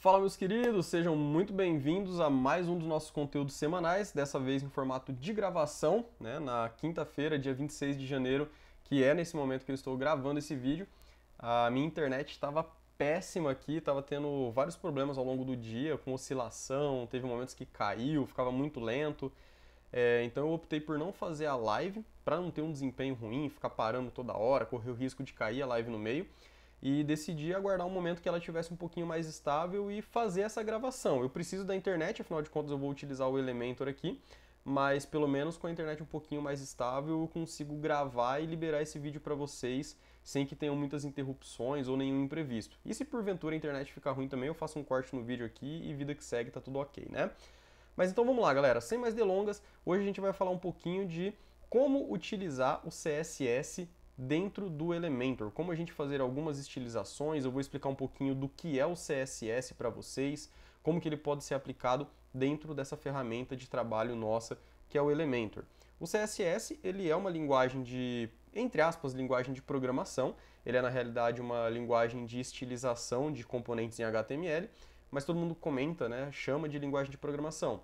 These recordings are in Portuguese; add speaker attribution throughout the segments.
Speaker 1: Fala, meus queridos, sejam muito bem-vindos a mais um dos nossos conteúdos semanais, dessa vez em formato de gravação, né, na quinta-feira, dia 26 de janeiro, que é nesse momento que eu estou gravando esse vídeo. A minha internet estava péssima aqui, estava tendo vários problemas ao longo do dia, com oscilação, teve momentos que caiu, ficava muito lento. É, então eu optei por não fazer a live, para não ter um desempenho ruim, ficar parando toda hora, correr o risco de cair a live no meio e decidi aguardar um momento que ela tivesse um pouquinho mais estável e fazer essa gravação. Eu preciso da internet, afinal de contas eu vou utilizar o Elementor aqui, mas pelo menos com a internet um pouquinho mais estável eu consigo gravar e liberar esse vídeo para vocês sem que tenham muitas interrupções ou nenhum imprevisto. E se porventura a internet ficar ruim também, eu faço um corte no vídeo aqui e vida que segue, tá tudo ok, né? Mas então vamos lá, galera, sem mais delongas, hoje a gente vai falar um pouquinho de como utilizar o CSS dentro do Elementor. Como a gente fazer algumas estilizações, eu vou explicar um pouquinho do que é o CSS para vocês, como que ele pode ser aplicado dentro dessa ferramenta de trabalho nossa, que é o Elementor. O CSS, ele é uma linguagem de, entre aspas, linguagem de programação, ele é na realidade uma linguagem de estilização de componentes em HTML, mas todo mundo comenta, né, chama de linguagem de programação.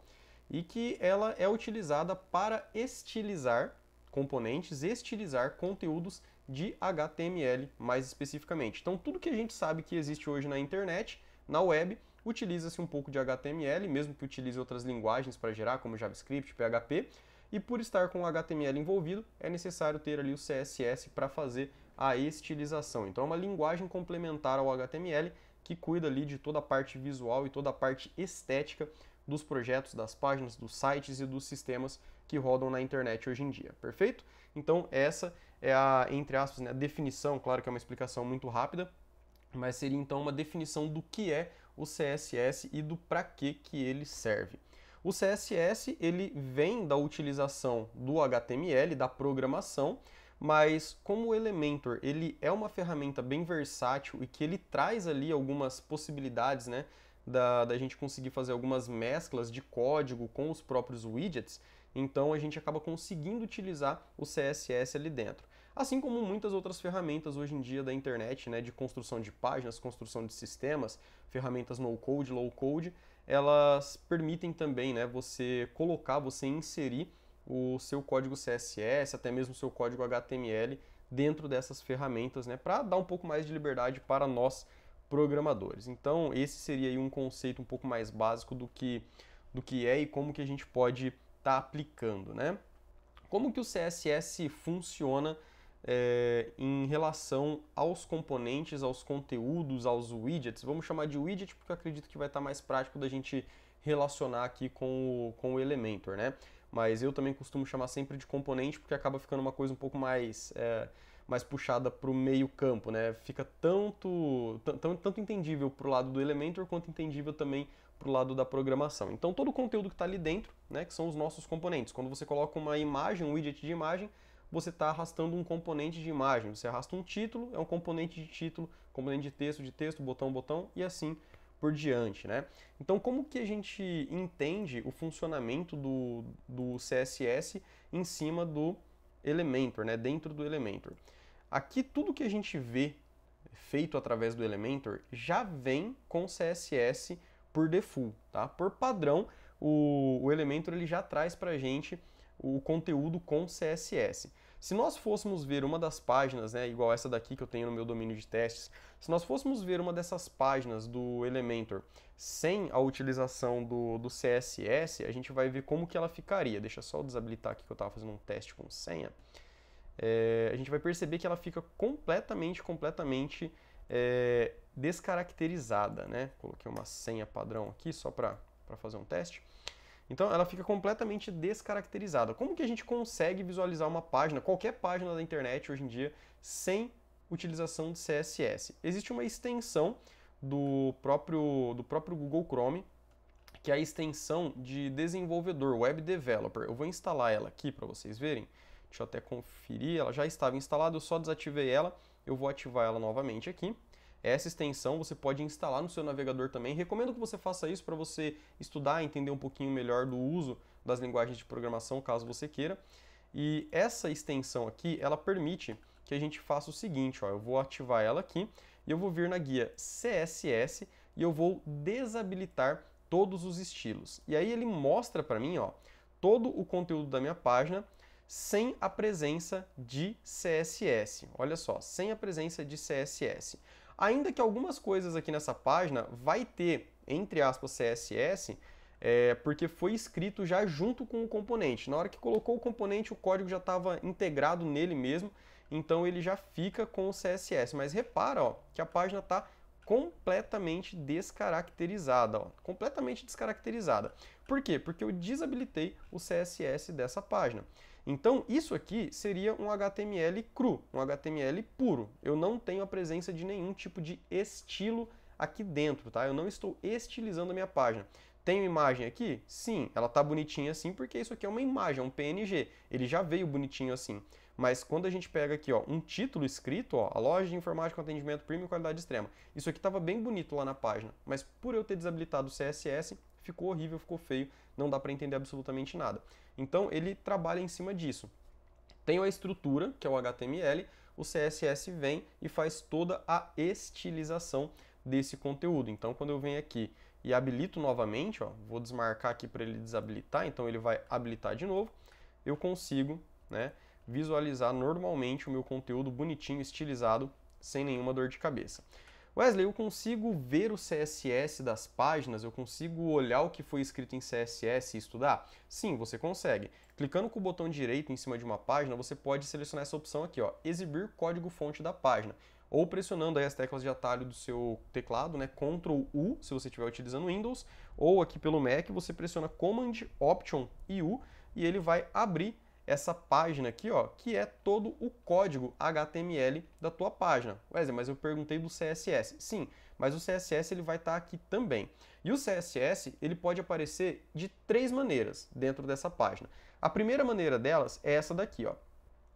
Speaker 1: E que ela é utilizada para estilizar componentes e estilizar conteúdos de HTML mais especificamente. Então, tudo que a gente sabe que existe hoje na internet, na web, utiliza-se um pouco de HTML, mesmo que utilize outras linguagens para gerar, como JavaScript, PHP, e por estar com o HTML envolvido, é necessário ter ali o CSS para fazer a estilização. Então, é uma linguagem complementar ao HTML que cuida ali de toda a parte visual e toda a parte estética dos projetos, das páginas, dos sites e dos sistemas que rodam na internet hoje em dia, perfeito? Então essa é a, entre aspas, né, a definição, claro que é uma explicação muito rápida, mas seria então uma definição do que é o CSS e do para que que ele serve. O CSS ele vem da utilização do HTML, da programação, mas como o Elementor ele é uma ferramenta bem versátil e que ele traz ali algumas possibilidades, né, da, da gente conseguir fazer algumas mesclas de código com os próprios widgets, então a gente acaba conseguindo utilizar o CSS ali dentro. Assim como muitas outras ferramentas hoje em dia da internet, né, de construção de páginas, construção de sistemas, ferramentas no code, low code, elas permitem também, né, você colocar, você inserir o seu código CSS, até mesmo o seu código HTML dentro dessas ferramentas, né, para dar um pouco mais de liberdade para nós programadores. Então, esse seria um conceito um pouco mais básico do que do que é e como que a gente pode está aplicando, né? Como que o CSS funciona é, em relação aos componentes, aos conteúdos, aos widgets? Vamos chamar de widget porque eu acredito que vai estar tá mais prático da gente relacionar aqui com o, com o Elementor, né? Mas eu também costumo chamar sempre de componente porque acaba ficando uma coisa um pouco mais... É, mais puxada para o meio campo, né? Fica tanto, tanto, tanto entendível para o lado do Elementor quanto entendível também para o lado da programação. Então todo o conteúdo que está ali dentro, né, que são os nossos componentes. Quando você coloca uma imagem, um widget de imagem, você está arrastando um componente de imagem. Você arrasta um título, é um componente de título, componente de texto, de texto, botão, botão e assim por diante, né? Então, como que a gente entende o funcionamento do, do CSS em cima do Elementor, né? Dentro do Elementor. Aqui, tudo que a gente vê feito através do Elementor já vem com CSS por default, tá? Por padrão, o, o Elementor ele já traz para a gente o conteúdo com CSS. Se nós fôssemos ver uma das páginas, né, igual essa daqui que eu tenho no meu domínio de testes, se nós fôssemos ver uma dessas páginas do Elementor sem a utilização do, do CSS, a gente vai ver como que ela ficaria. Deixa só eu desabilitar aqui que eu estava fazendo um teste com senha. É, a gente vai perceber que ela fica completamente, completamente é, descaracterizada, né? Coloquei uma senha padrão aqui só para fazer um teste. Então ela fica completamente descaracterizada. Como que a gente consegue visualizar uma página, qualquer página da internet hoje em dia, sem utilização de CSS? Existe uma extensão do próprio, do próprio Google Chrome, que é a extensão de desenvolvedor, web developer. Eu vou instalar ela aqui para vocês verem. Deixa eu até conferir, ela já estava instalada, eu só desativei ela eu vou ativar ela novamente aqui. Essa extensão você pode instalar no seu navegador também. Recomendo que você faça isso para você estudar, entender um pouquinho melhor do uso das linguagens de programação, caso você queira. E essa extensão aqui, ela permite que a gente faça o seguinte, ó, eu vou ativar ela aqui e eu vou vir na guia CSS e eu vou desabilitar todos os estilos. E aí ele mostra para mim, ó, todo o conteúdo da minha página sem a presença de CSS. Olha só, sem a presença de CSS. Ainda que algumas coisas aqui nessa página vai ter, entre aspas, CSS, é, porque foi escrito já junto com o componente. Na hora que colocou o componente, o código já estava integrado nele mesmo, então ele já fica com o CSS. Mas repara ó, que a página está completamente descaracterizada, ó, completamente descaracterizada. Por quê? Porque eu desabilitei o CSS dessa página. Então, isso aqui seria um HTML cru, um HTML puro. Eu não tenho a presença de nenhum tipo de estilo aqui dentro, tá? Eu não estou estilizando a minha página. Tenho imagem aqui? Sim, ela tá bonitinha assim porque isso aqui é uma imagem, é um PNG. Ele já veio bonitinho assim. Mas quando a gente pega aqui, ó, um título escrito, ó, a loja de informática com atendimento premium qualidade extrema. Isso aqui estava bem bonito lá na página, mas por eu ter desabilitado o CSS, ficou horrível, ficou feio, não dá para entender absolutamente nada. Então ele trabalha em cima disso. Tenho a estrutura, que é o HTML, o CSS vem e faz toda a estilização desse conteúdo. Então quando eu venho aqui e habilito novamente, ó, vou desmarcar aqui para ele desabilitar, então ele vai habilitar de novo, eu consigo né, visualizar normalmente o meu conteúdo bonitinho, estilizado, sem nenhuma dor de cabeça. Wesley, eu consigo ver o CSS das páginas? Eu consigo olhar o que foi escrito em CSS e estudar? Sim, você consegue. Clicando com o botão direito em cima de uma página, você pode selecionar essa opção aqui, ó, exibir código-fonte da página ou pressionando as teclas de atalho do seu teclado, né, Ctrl U, se você estiver utilizando Windows, ou aqui pelo Mac, você pressiona Command Option e U, e ele vai abrir essa página aqui, ó, que é todo o código HTML da tua página. Wesley, mas eu perguntei do CSS. Sim, mas o CSS ele vai estar tá aqui também. E o CSS ele pode aparecer de três maneiras dentro dessa página. A primeira maneira delas é essa daqui, ó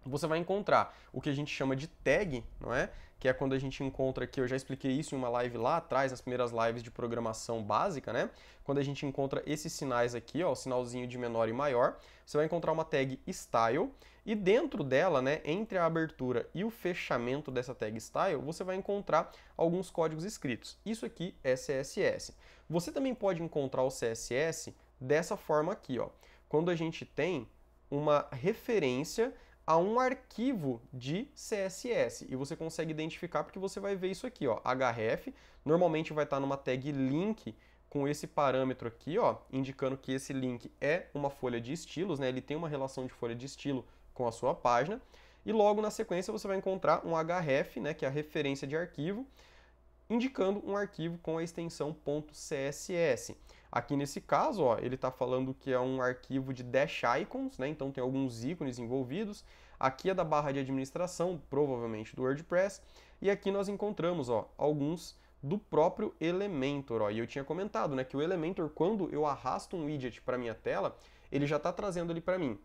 Speaker 1: você vai encontrar o que a gente chama de tag, não é? Que é quando a gente encontra aqui, eu já expliquei isso em uma live lá atrás, nas primeiras lives de programação básica, né? Quando a gente encontra esses sinais aqui, ó, o sinalzinho de menor e maior, você vai encontrar uma tag style e dentro dela, né, entre a abertura e o fechamento dessa tag style, você vai encontrar alguns códigos escritos. Isso aqui é CSS. Você também pode encontrar o CSS dessa forma aqui, ó. Quando a gente tem uma referência a um arquivo de CSS. E você consegue identificar porque você vai ver isso aqui, ó, href, normalmente vai estar numa tag link com esse parâmetro aqui, ó, indicando que esse link é uma folha de estilos, né? Ele tem uma relação de folha de estilo com a sua página. E logo na sequência você vai encontrar um href, né, que é a referência de arquivo, indicando um arquivo com a extensão .css. Aqui nesse caso, ó, ele está falando que é um arquivo de dash icons, né? então tem alguns ícones envolvidos. Aqui é da barra de administração, provavelmente do WordPress. E aqui nós encontramos ó, alguns do próprio Elementor. Ó. E eu tinha comentado né, que o Elementor, quando eu arrasto um widget para minha tela, ele já está trazendo ali para mim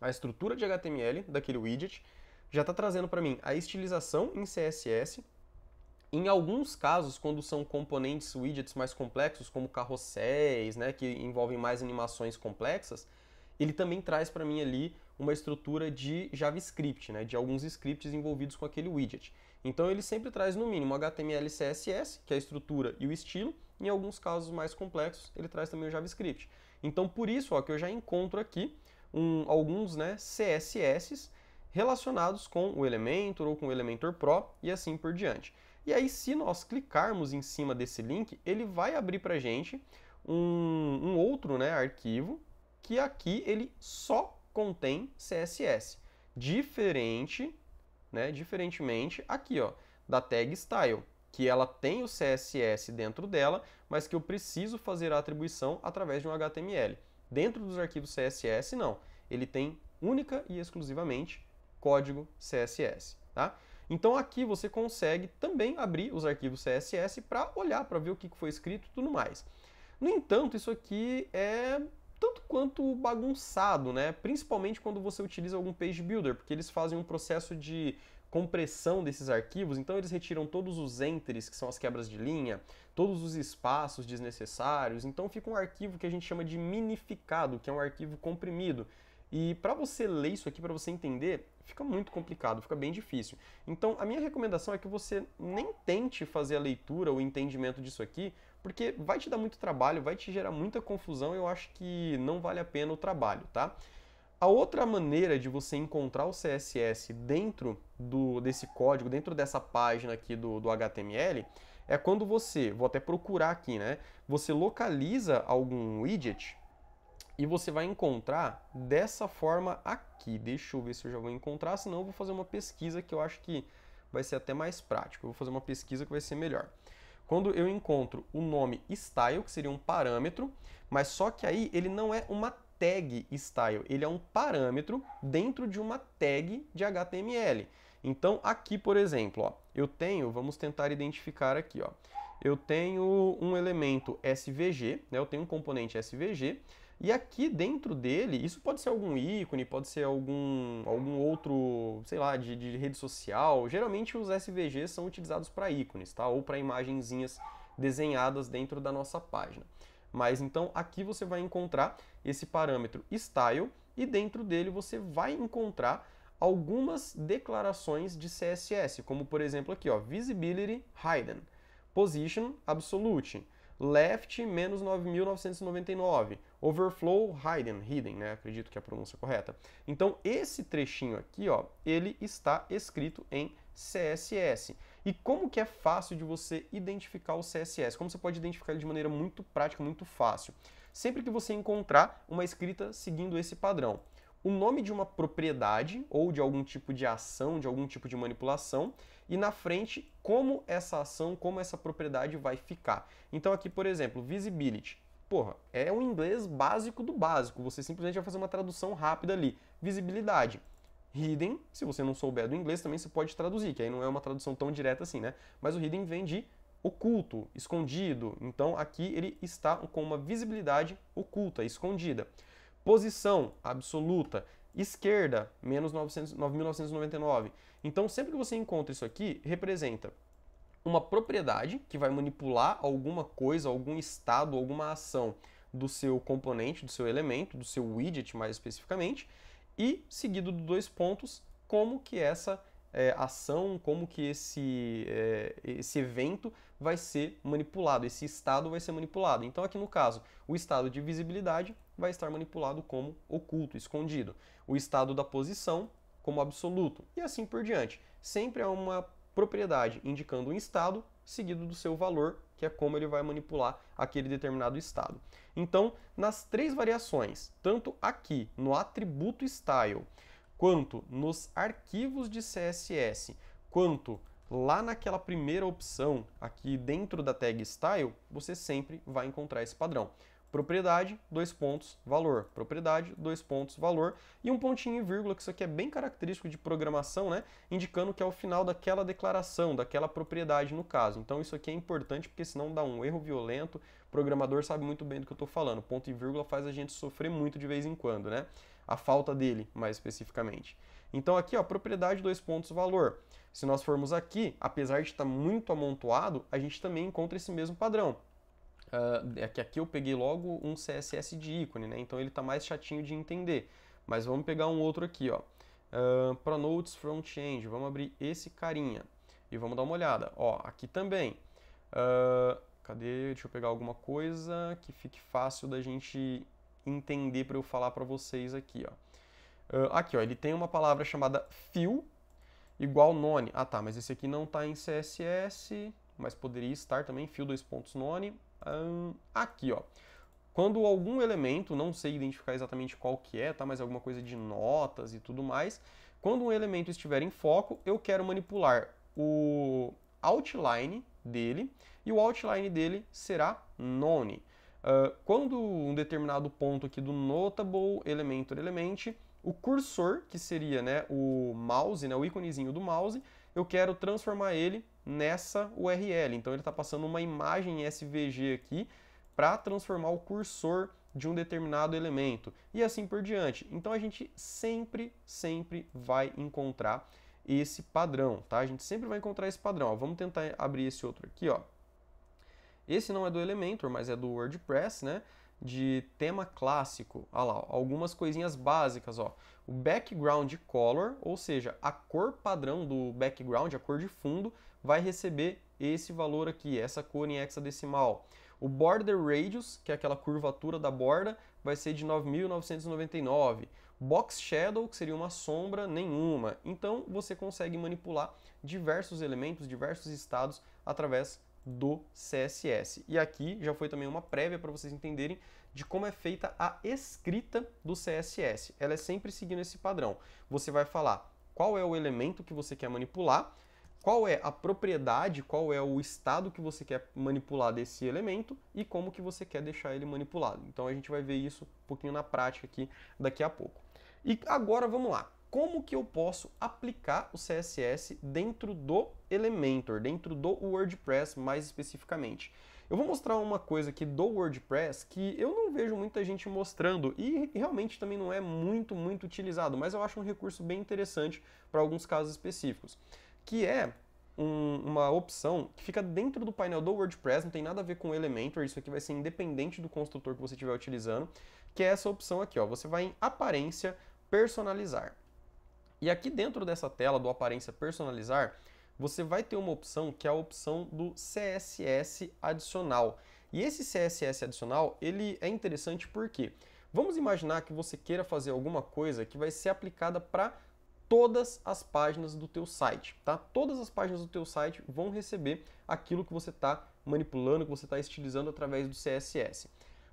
Speaker 1: a estrutura de HTML daquele widget, já está trazendo para mim a estilização em CSS, em alguns casos, quando são componentes widgets mais complexos, como carrosséis, né, que envolvem mais animações complexas, ele também traz para mim ali uma estrutura de JavaScript, né, de alguns scripts envolvidos com aquele widget. Então ele sempre traz no mínimo HTML e CSS, que é a estrutura e o estilo, em alguns casos mais complexos, ele traz também o JavaScript. Então por isso ó, que eu já encontro aqui um, alguns né, CSS relacionados com o Elementor ou com o Elementor Pro e assim por diante. E aí, se nós clicarmos em cima desse link, ele vai abrir para gente um, um outro né, arquivo que aqui ele só contém CSS, diferente, né, diferentemente aqui ó, da tag style, que ela tem o CSS dentro dela, mas que eu preciso fazer a atribuição através de um HTML. Dentro dos arquivos CSS não, ele tem única e exclusivamente código CSS, tá? Então aqui você consegue também abrir os arquivos CSS para olhar, para ver o que foi escrito e tudo mais. No entanto, isso aqui é tanto quanto bagunçado, né? Principalmente quando você utiliza algum page builder, porque eles fazem um processo de compressão desses arquivos, então eles retiram todos os enters, que são as quebras de linha, todos os espaços desnecessários, então fica um arquivo que a gente chama de minificado, que é um arquivo comprimido. E para você ler isso aqui, para você entender, fica muito complicado, fica bem difícil. Então, a minha recomendação é que você nem tente fazer a leitura ou entendimento disso aqui, porque vai te dar muito trabalho, vai te gerar muita confusão e eu acho que não vale a pena o trabalho, tá? A outra maneira de você encontrar o CSS dentro do, desse código, dentro dessa página aqui do, do HTML, é quando você, vou até procurar aqui, né? Você localiza algum widget, e você vai encontrar dessa forma aqui. Deixa eu ver se eu já vou encontrar, senão eu vou fazer uma pesquisa que eu acho que vai ser até mais prático. Eu vou fazer uma pesquisa que vai ser melhor. Quando eu encontro o nome style, que seria um parâmetro, mas só que aí ele não é uma tag style, ele é um parâmetro dentro de uma tag de HTML. Então aqui, por exemplo, ó, eu tenho, vamos tentar identificar aqui, ó, eu tenho um elemento SVG, né, eu tenho um componente SVG, e aqui dentro dele, isso pode ser algum ícone, pode ser algum, algum outro, sei lá, de, de rede social. Geralmente os SVGs são utilizados para ícones, tá? Ou para imagenzinhas desenhadas dentro da nossa página. Mas então aqui você vai encontrar esse parâmetro style e dentro dele você vai encontrar algumas declarações de CSS, como por exemplo aqui, ó, visibility hidden, position absolute, left menos 9.999, overflow hidden, hidden, né? Acredito que é a pronúncia correta. Então esse trechinho aqui, ó, ele está escrito em CSS. E como que é fácil de você identificar o CSS? Como você pode identificar ele de maneira muito prática, muito fácil? Sempre que você encontrar uma escrita seguindo esse padrão o nome de uma propriedade ou de algum tipo de ação, de algum tipo de manipulação, e na frente como essa ação, como essa propriedade vai ficar. Então aqui, por exemplo, visibility. Porra, é um inglês básico do básico, você simplesmente vai fazer uma tradução rápida ali. Visibilidade. Hidden, se você não souber do inglês, também você pode traduzir, que aí não é uma tradução tão direta assim, né? Mas o hidden vem de oculto, escondido. Então aqui ele está com uma visibilidade oculta, escondida. Posição absoluta. Esquerda, menos 9.999. Então, sempre que você encontra isso aqui, representa uma propriedade que vai manipular alguma coisa, algum estado, alguma ação do seu componente, do seu elemento, do seu widget mais especificamente, e seguido de dois pontos, como que essa é, ação, como que esse, é, esse evento vai ser manipulado, esse estado vai ser manipulado. Então aqui no caso, o estado de visibilidade vai estar manipulado como oculto, escondido. O estado da posição como absoluto e assim por diante. Sempre é uma propriedade indicando um estado seguido do seu valor, que é como ele vai manipular aquele determinado estado. Então, nas três variações, tanto aqui no atributo style quanto nos arquivos de CSS, quanto lá naquela primeira opção, aqui dentro da tag style, você sempre vai encontrar esse padrão. Propriedade, dois pontos, valor. Propriedade, dois pontos, valor. E um pontinho e vírgula, que isso aqui é bem característico de programação, né? Indicando que é o final daquela declaração, daquela propriedade no caso. Então isso aqui é importante porque senão dá um erro violento. O programador sabe muito bem do que eu estou falando. Ponto e vírgula faz a gente sofrer muito de vez em quando, né? a falta dele, mais especificamente. Então aqui, ó, propriedade, dois pontos, valor. Se nós formos aqui, apesar de estar muito amontoado, a gente também encontra esse mesmo padrão. Uh, é que aqui eu peguei logo um CSS de ícone, né? Então ele está mais chatinho de entender. Mas vamos pegar um outro aqui, ó. Uh, ah, pronotes Front change. Vamos abrir esse carinha e vamos dar uma olhada. Ó, aqui também. Uh, cadê? Deixa eu pegar alguma coisa que fique fácil da gente entender para eu falar para vocês aqui, ó. Uh, aqui, ó, ele tem uma palavra chamada fill igual none. Ah, tá, mas esse aqui não está em CSS, mas poderia estar também, fill dois pontos none. aqui, ó. Quando algum elemento, não sei identificar exatamente qual que é, tá, mas é alguma coisa de notas e tudo mais, quando um elemento estiver em foco, eu quero manipular o outline dele, e o outline dele será none. Ah, quando um determinado ponto aqui do Notable Elementor Element, o cursor, que seria né, o mouse, né, o íconezinho do mouse, eu quero transformar ele nessa URL. Então ele está passando uma imagem SVG aqui para transformar o cursor de um determinado elemento e assim por diante. Então a gente sempre, sempre vai encontrar esse padrão, tá? A gente sempre vai encontrar esse padrão. Ó, vamos tentar abrir esse outro aqui, ó. Esse não é do Elementor, mas é do WordPress, né? De tema clássico. Olha ah lá, algumas coisinhas básicas, ó. O background color, ou seja, a cor padrão do background, a cor de fundo, vai receber esse valor aqui, essa cor em hexadecimal. O border radius, que é aquela curvatura da borda, vai ser de 9.999. Box shadow, que seria uma sombra nenhuma. Então você consegue manipular diversos elementos, diversos estados através do CSS. E aqui já foi também uma prévia para vocês entenderem de como é feita a escrita do CSS. Ela é sempre seguindo esse padrão. Você vai falar qual é o elemento que você quer manipular, qual é a propriedade, qual é o estado que você quer manipular desse elemento e como que você quer deixar ele manipulado. Então a gente vai ver isso um pouquinho na prática aqui daqui a pouco. E agora vamos lá como que eu posso aplicar o CSS dentro do Elementor, dentro do WordPress mais especificamente. Eu vou mostrar uma coisa aqui do WordPress que eu não vejo muita gente mostrando e realmente também não é muito, muito utilizado, mas eu acho um recurso bem interessante para alguns casos específicos, que é um, uma opção que fica dentro do painel do WordPress, não tem nada a ver com o Elementor, isso aqui vai ser independente do construtor que você estiver utilizando, que é essa opção aqui, ó. Você vai em Aparência, Personalizar. E aqui dentro dessa tela do Aparência Personalizar, você vai ter uma opção que é a opção do CSS adicional. E esse CSS adicional, ele é interessante porque vamos imaginar que você queira fazer alguma coisa que vai ser aplicada para todas as páginas do teu site, tá? Todas as páginas do teu site vão receber aquilo que você está manipulando, que você está estilizando através do CSS.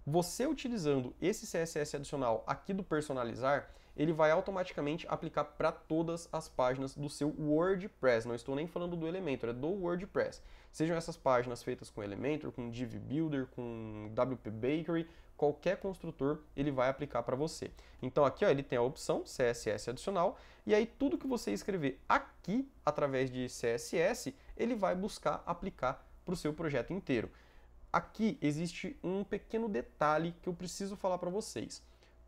Speaker 1: Você utilizando esse CSS adicional aqui do personalizar, ele vai automaticamente aplicar para todas as páginas do seu WordPress. Não estou nem falando do Elementor, é do WordPress. Sejam essas páginas feitas com Elementor, com Div Builder, com WP Bakery, qualquer construtor ele vai aplicar para você. Então aqui ó, ele tem a opção CSS adicional e aí tudo que você escrever aqui através de CSS ele vai buscar aplicar para o seu projeto inteiro. Aqui existe um pequeno detalhe que eu preciso falar para vocês.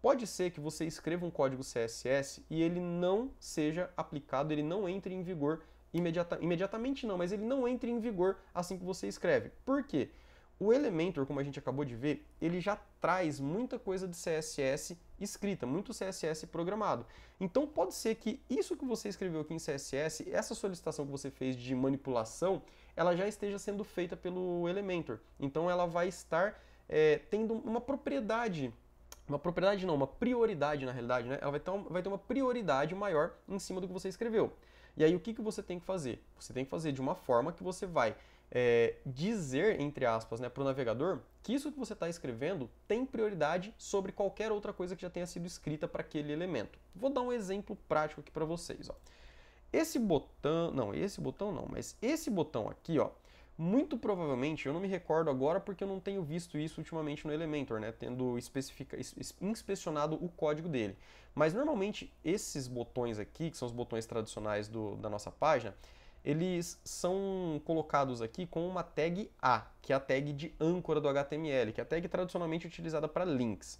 Speaker 1: Pode ser que você escreva um código CSS e ele não seja aplicado, ele não entre em vigor imediata, imediatamente não, mas ele não entre em vigor assim que você escreve. Por quê? O Elementor, como a gente acabou de ver, ele já traz muita coisa de CSS escrita, muito CSS programado. Então pode ser que isso que você escreveu aqui em CSS, essa solicitação que você fez de manipulação, ela já esteja sendo feita pelo Elementor. Então ela vai estar é, tendo uma propriedade uma propriedade não, uma prioridade na realidade, né? Ela vai ter, uma, vai ter uma prioridade maior em cima do que você escreveu. E aí o que, que você tem que fazer? Você tem que fazer de uma forma que você vai é, dizer, entre aspas, né, para o navegador que isso que você está escrevendo tem prioridade sobre qualquer outra coisa que já tenha sido escrita para aquele elemento. Vou dar um exemplo prático aqui para vocês. Ó. Esse botão, não, esse botão não, mas esse botão aqui, ó, muito provavelmente, eu não me recordo agora porque eu não tenho visto isso ultimamente no Elementor, né? Tendo inspecionado o código dele. Mas normalmente esses botões aqui, que são os botões tradicionais do, da nossa página, eles são colocados aqui com uma tag A, que é a tag de âncora do HTML, que é a tag tradicionalmente utilizada para links.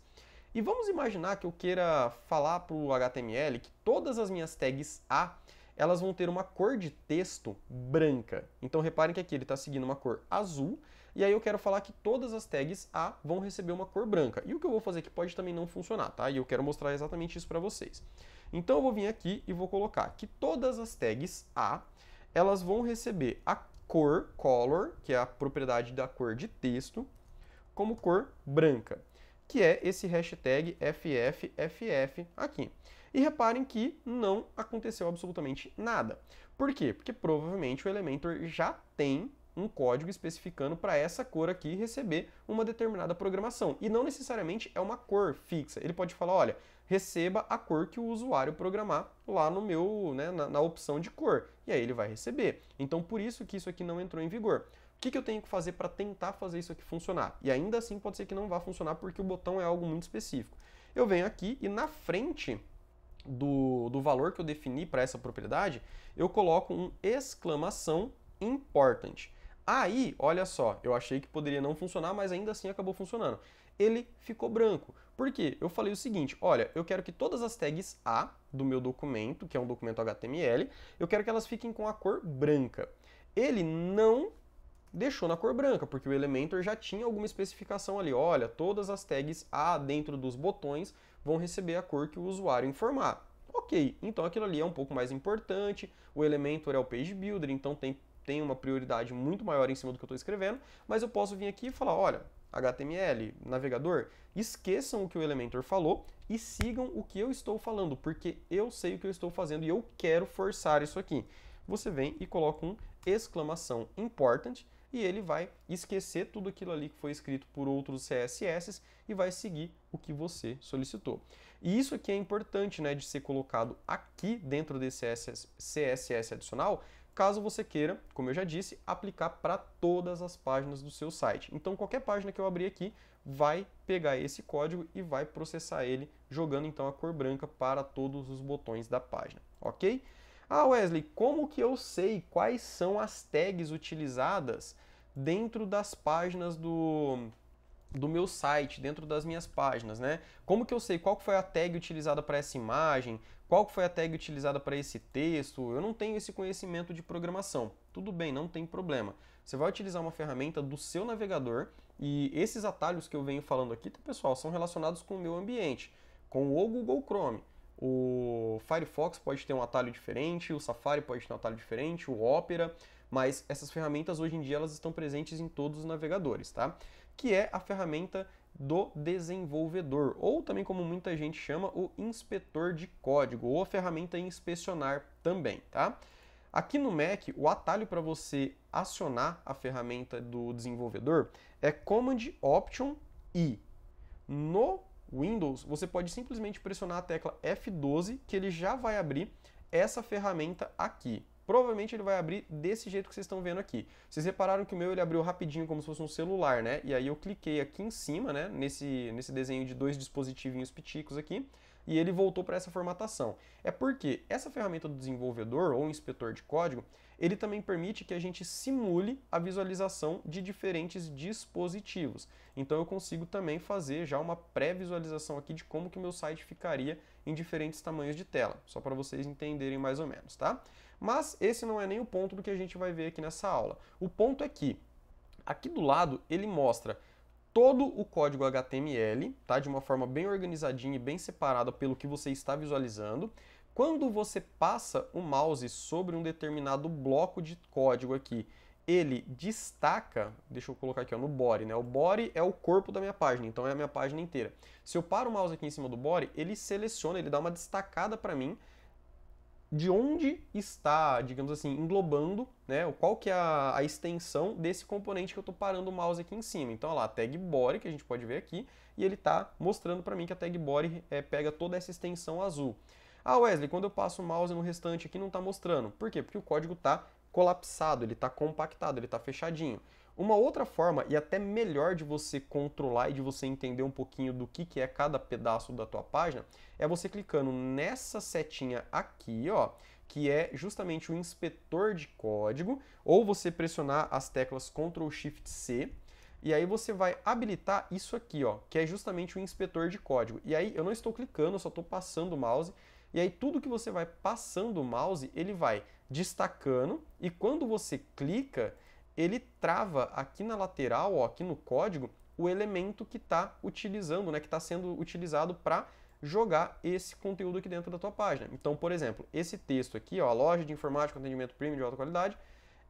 Speaker 1: E vamos imaginar que eu queira falar para o HTML que todas as minhas tags A elas vão ter uma cor de texto branca. Então reparem que aqui ele está seguindo uma cor azul, e aí eu quero falar que todas as tags A vão receber uma cor branca. E o que eu vou fazer aqui pode também não funcionar, tá? E eu quero mostrar exatamente isso para vocês. Então eu vou vir aqui e vou colocar que todas as tags A, elas vão receber a cor, color, que é a propriedade da cor de texto, como cor branca, que é esse hashtag FFFF aqui. E reparem que não aconteceu absolutamente nada. Por quê? Porque provavelmente o Elementor já tem um código especificando para essa cor aqui receber uma determinada programação. E não necessariamente é uma cor fixa. Ele pode falar, olha, receba a cor que o usuário programar lá no meu, né, na, na opção de cor. E aí ele vai receber. Então por isso que isso aqui não entrou em vigor. O que, que eu tenho que fazer para tentar fazer isso aqui funcionar? E ainda assim pode ser que não vá funcionar porque o botão é algo muito específico. Eu venho aqui e na frente do, do valor que eu defini para essa propriedade, eu coloco um exclamação important. Aí, olha só, eu achei que poderia não funcionar, mas ainda assim acabou funcionando. Ele ficou branco. Por quê? Eu falei o seguinte, olha, eu quero que todas as tags A do meu documento, que é um documento HTML, eu quero que elas fiquem com a cor branca. Ele não deixou na cor branca, porque o Elementor já tinha alguma especificação ali. Olha, todas as tags A dentro dos botões vão receber a cor que o usuário informar. Ok, então aquilo ali é um pouco mais importante, o Elementor é o Page Builder, então tem, tem uma prioridade muito maior em cima do que eu estou escrevendo, mas eu posso vir aqui e falar, olha, HTML, navegador, esqueçam o que o Elementor falou e sigam o que eu estou falando, porque eu sei o que eu estou fazendo e eu quero forçar isso aqui. Você vem e coloca um exclamação important, e ele vai esquecer tudo aquilo ali que foi escrito por outros CSS e vai seguir o que você solicitou. E isso aqui é importante né, de ser colocado aqui dentro desse CSS adicional, caso você queira, como eu já disse, aplicar para todas as páginas do seu site. Então qualquer página que eu abrir aqui vai pegar esse código e vai processar ele, jogando então a cor branca para todos os botões da página, ok? Ah, Wesley, como que eu sei quais são as tags utilizadas dentro das páginas do do meu site, dentro das minhas páginas, né? Como que eu sei qual foi a tag utilizada para essa imagem, qual foi a tag utilizada para esse texto? Eu não tenho esse conhecimento de programação. Tudo bem, não tem problema. Você vai utilizar uma ferramenta do seu navegador e esses atalhos que eu venho falando aqui, tá, pessoal, são relacionados com o meu ambiente, com o Google Chrome. O Firefox pode ter um atalho diferente, o Safari pode ter um atalho diferente, o Opera mas essas ferramentas hoje em dia elas estão presentes em todos os navegadores, tá? Que é a ferramenta do desenvolvedor, ou também como muita gente chama, o inspetor de código, ou a ferramenta inspecionar também, tá? Aqui no Mac, o atalho para você acionar a ferramenta do desenvolvedor é Command Option I. No Windows, você pode simplesmente pressionar a tecla F12 que ele já vai abrir essa ferramenta aqui provavelmente ele vai abrir desse jeito que vocês estão vendo aqui. Vocês repararam que o meu ele abriu rapidinho como se fosse um celular, né? E aí eu cliquei aqui em cima, né, nesse, nesse desenho de dois dispositivinhos piticos aqui, e ele voltou para essa formatação. É porque essa ferramenta do desenvolvedor ou inspetor de código, ele também permite que a gente simule a visualização de diferentes dispositivos. Então eu consigo também fazer já uma pré-visualização aqui de como que o meu site ficaria em diferentes tamanhos de tela, só para vocês entenderem mais ou menos, tá? Mas esse não é nem o ponto do que a gente vai ver aqui nessa aula. O ponto é que aqui do lado ele mostra todo o código HTML, tá? De uma forma bem organizadinha e bem separada pelo que você está visualizando. Quando você passa o mouse sobre um determinado bloco de código aqui, ele destaca, deixa eu colocar aqui ó, no body, né? O body é o corpo da minha página, então é a minha página inteira. Se eu paro o mouse aqui em cima do body, ele seleciona, ele dá uma destacada para mim de onde está, digamos assim, englobando, né, qual que é a, a extensão desse componente que eu estou parando o mouse aqui em cima. Então, olha lá, a tag body, que a gente pode ver aqui, e ele está mostrando para mim que a tag body é, pega toda essa extensão azul. Ah, Wesley, quando eu passo o mouse no restante aqui não está mostrando. Por quê? Porque o código está colapsado, ele está compactado, ele está fechadinho. Uma outra forma, e até melhor de você controlar e de você entender um pouquinho do que, que é cada pedaço da tua página, é você clicando nessa setinha aqui, ó, que é justamente o inspetor de código, ou você pressionar as teclas Ctrl Shift C, e aí você vai habilitar isso aqui, ó, que é justamente o inspetor de código. E aí eu não estou clicando, eu só estou passando o mouse, e aí tudo que você vai passando o mouse, ele vai destacando e quando você clica, ele trava aqui na lateral, ó, aqui no código, o elemento que está utilizando, né, que está sendo utilizado para jogar esse conteúdo aqui dentro da tua página. Então, por exemplo, esse texto aqui, ó, a loja de informática com atendimento premium de alta qualidade,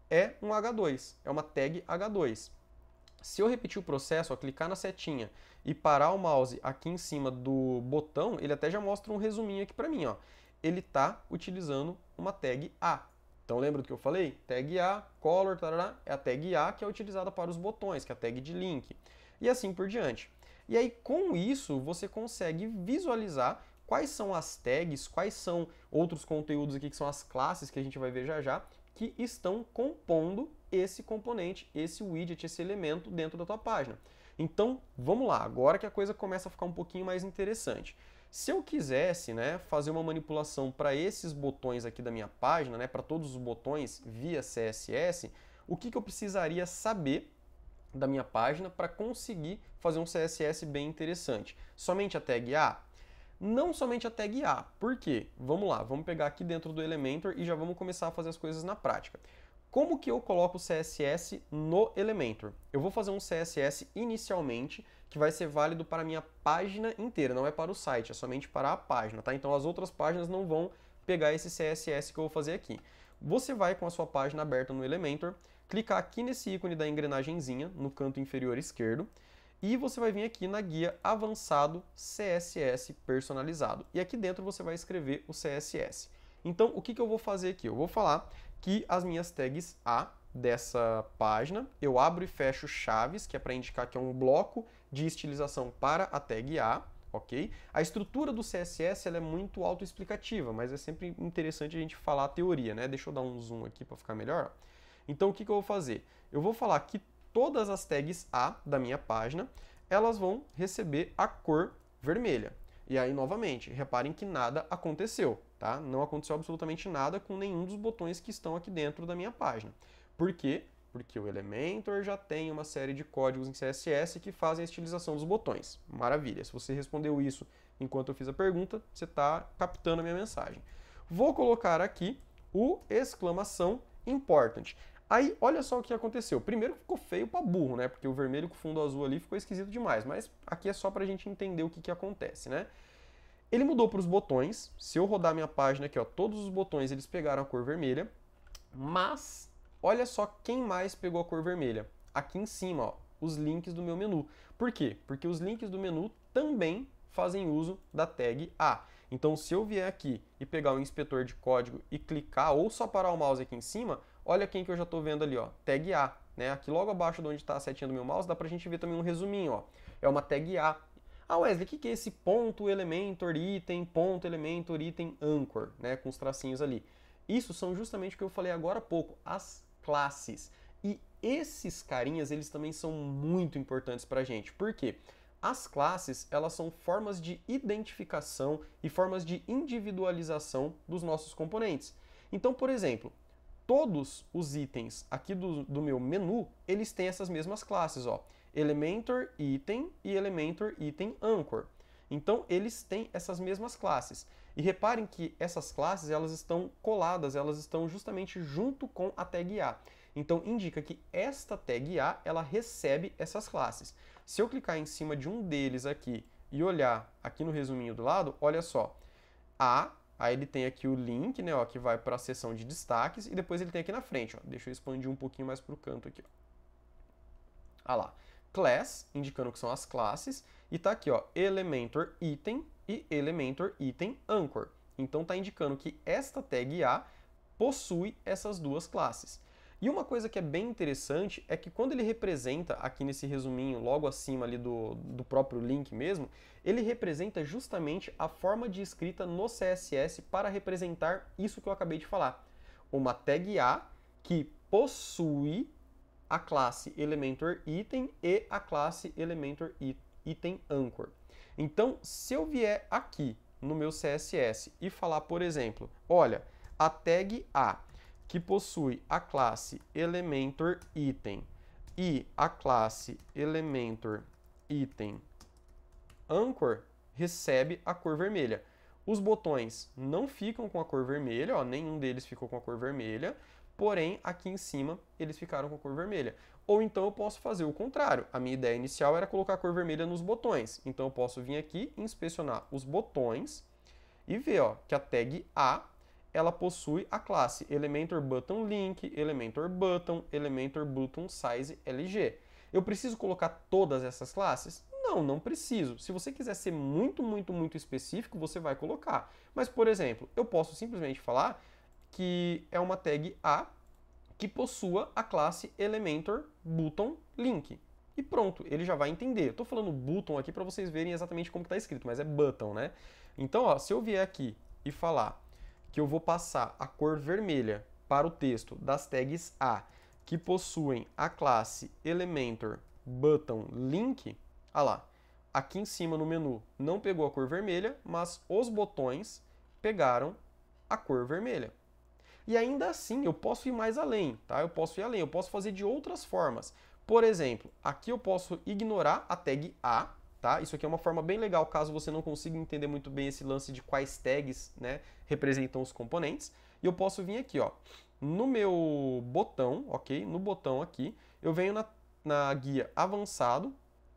Speaker 1: é um H2, é uma tag H2. Se eu repetir o processo, ó, clicar na setinha e parar o mouse aqui em cima do botão, ele até já mostra um resuminho aqui para mim. Ó. Ele está utilizando uma tag A. Então lembra do que eu falei? Tag A, color, tarará, é a tag A que é utilizada para os botões, que é a tag de link. E assim por diante. E aí com isso você consegue visualizar quais são as tags, quais são outros conteúdos aqui que são as classes que a gente vai ver já já, que estão compondo esse componente, esse widget, esse elemento dentro da tua página. Então, vamos lá, agora que a coisa começa a ficar um pouquinho mais interessante. Se eu quisesse né, fazer uma manipulação para esses botões aqui da minha página, né, para todos os botões via CSS, o que, que eu precisaria saber da minha página para conseguir fazer um CSS bem interessante? Somente a tag A? Não somente a tag A, por quê? Vamos lá, vamos pegar aqui dentro do Elementor e já vamos começar a fazer as coisas na prática. Como que eu coloco o CSS no Elementor? Eu vou fazer um CSS inicialmente que vai ser válido para a minha página inteira, não é para o site, é somente para a página, tá? Então as outras páginas não vão pegar esse CSS que eu vou fazer aqui. Você vai com a sua página aberta no Elementor, clicar aqui nesse ícone da engrenagemzinha no canto inferior esquerdo, e você vai vir aqui na guia avançado CSS personalizado. E aqui dentro você vai escrever o CSS. Então, o que, que eu vou fazer aqui? Eu vou falar aqui as minhas tags A dessa página. Eu abro e fecho chaves, que é para indicar que é um bloco de estilização para a tag A. ok A estrutura do CSS é muito autoexplicativa, mas é sempre interessante a gente falar a teoria, né? Deixa eu dar um zoom aqui para ficar melhor. Então o que, que eu vou fazer? Eu vou falar que todas as tags A da minha página, elas vão receber a cor vermelha. E aí, novamente, reparem que nada aconteceu. Tá? Não aconteceu absolutamente nada com nenhum dos botões que estão aqui dentro da minha página. Por quê? Porque o Elementor já tem uma série de códigos em CSS que fazem a estilização dos botões. Maravilha! Se você respondeu isso enquanto eu fiz a pergunta, você está captando a minha mensagem. Vou colocar aqui o exclamação important. Aí, olha só o que aconteceu. Primeiro ficou feio para burro, né? Porque o vermelho com fundo azul ali ficou esquisito demais. Mas aqui é só para a gente entender o que, que acontece, né? Ele mudou para os botões. Se eu rodar minha página aqui, ó, todos os botões eles pegaram a cor vermelha. Mas olha só quem mais pegou a cor vermelha. Aqui em cima, ó, os links do meu menu. Por quê? Porque os links do menu também fazem uso da tag A. Então, se eu vier aqui e pegar o inspetor de código e clicar ou só parar o mouse aqui em cima, olha quem que eu já estou vendo ali, ó, tag A. Né? Aqui logo abaixo de onde está a setinha do meu mouse, dá para a gente ver também um resuminho. Ó. É uma tag A ah, Wesley, o que, que é esse ponto, elemento, item, ponto, elemento, item, anchor, né? Com os tracinhos ali. Isso são justamente o que eu falei agora há pouco, as classes. E esses carinhas, eles também são muito importantes para gente. Por quê? As classes, elas são formas de identificação e formas de individualização dos nossos componentes. Então, por exemplo, todos os itens aqui do, do meu menu, eles têm essas mesmas classes, ó. Elementor Item e Elementor Item Anchor. Então eles têm essas mesmas classes. E reparem que essas classes elas estão coladas, elas estão justamente junto com a tag A. Então indica que esta tag A ela recebe essas classes. Se eu clicar em cima de um deles aqui e olhar aqui no resuminho do lado, olha só. A, aí ele tem aqui o link, né, ó, que vai para a seção de destaques e depois ele tem aqui na frente, ó. Deixa eu expandir um pouquinho mais para o canto aqui, ó. Ah lá class, indicando que são as classes, e tá aqui, ó, Elementor Item e Elementor Item Anchor. Então tá indicando que esta tag A possui essas duas classes. E uma coisa que é bem interessante é que quando ele representa, aqui nesse resuminho, logo acima ali do, do próprio link mesmo, ele representa justamente a forma de escrita no CSS para representar isso que eu acabei de falar. Uma tag A que possui a classe Elementor Item e a classe Elementor Item Anchor. Então, se eu vier aqui no meu CSS e falar, por exemplo, olha, a tag A, que possui a classe Elementor Item e a classe Elementor Item Anchor, recebe a cor vermelha. Os botões não ficam com a cor vermelha, ó, nenhum deles ficou com a cor vermelha, porém aqui em cima eles ficaram com a cor vermelha. Ou então eu posso fazer o contrário. A minha ideia inicial era colocar a cor vermelha nos botões. Então eu posso vir aqui inspecionar os botões e ver ó, que a tag A ela possui a classe Elementor Button Link, Elementor Button, Elementor Button Size LG. Eu preciso colocar todas essas classes? Não, não preciso. Se você quiser ser muito, muito, muito específico, você vai colocar. Mas, por exemplo, eu posso simplesmente falar que é uma tag A que possua a classe Elementor Button Link. E pronto, ele já vai entender. Eu tô falando button aqui para vocês verem exatamente como está escrito, mas é button, né? Então, ó, se eu vier aqui e falar que eu vou passar a cor vermelha para o texto das tags A que possuem a classe Elementor Button Link, ah lá, aqui em cima no menu não pegou a cor vermelha, mas os botões pegaram a cor vermelha. E ainda assim, eu posso ir mais além, tá? Eu posso ir além, eu posso fazer de outras formas. Por exemplo, aqui eu posso ignorar a tag A, tá? Isso aqui é uma forma bem legal caso você não consiga entender muito bem esse lance de quais tags, né, representam os componentes. E eu posso vir aqui, ó, no meu botão, ok? No botão aqui, eu venho na, na guia avançado,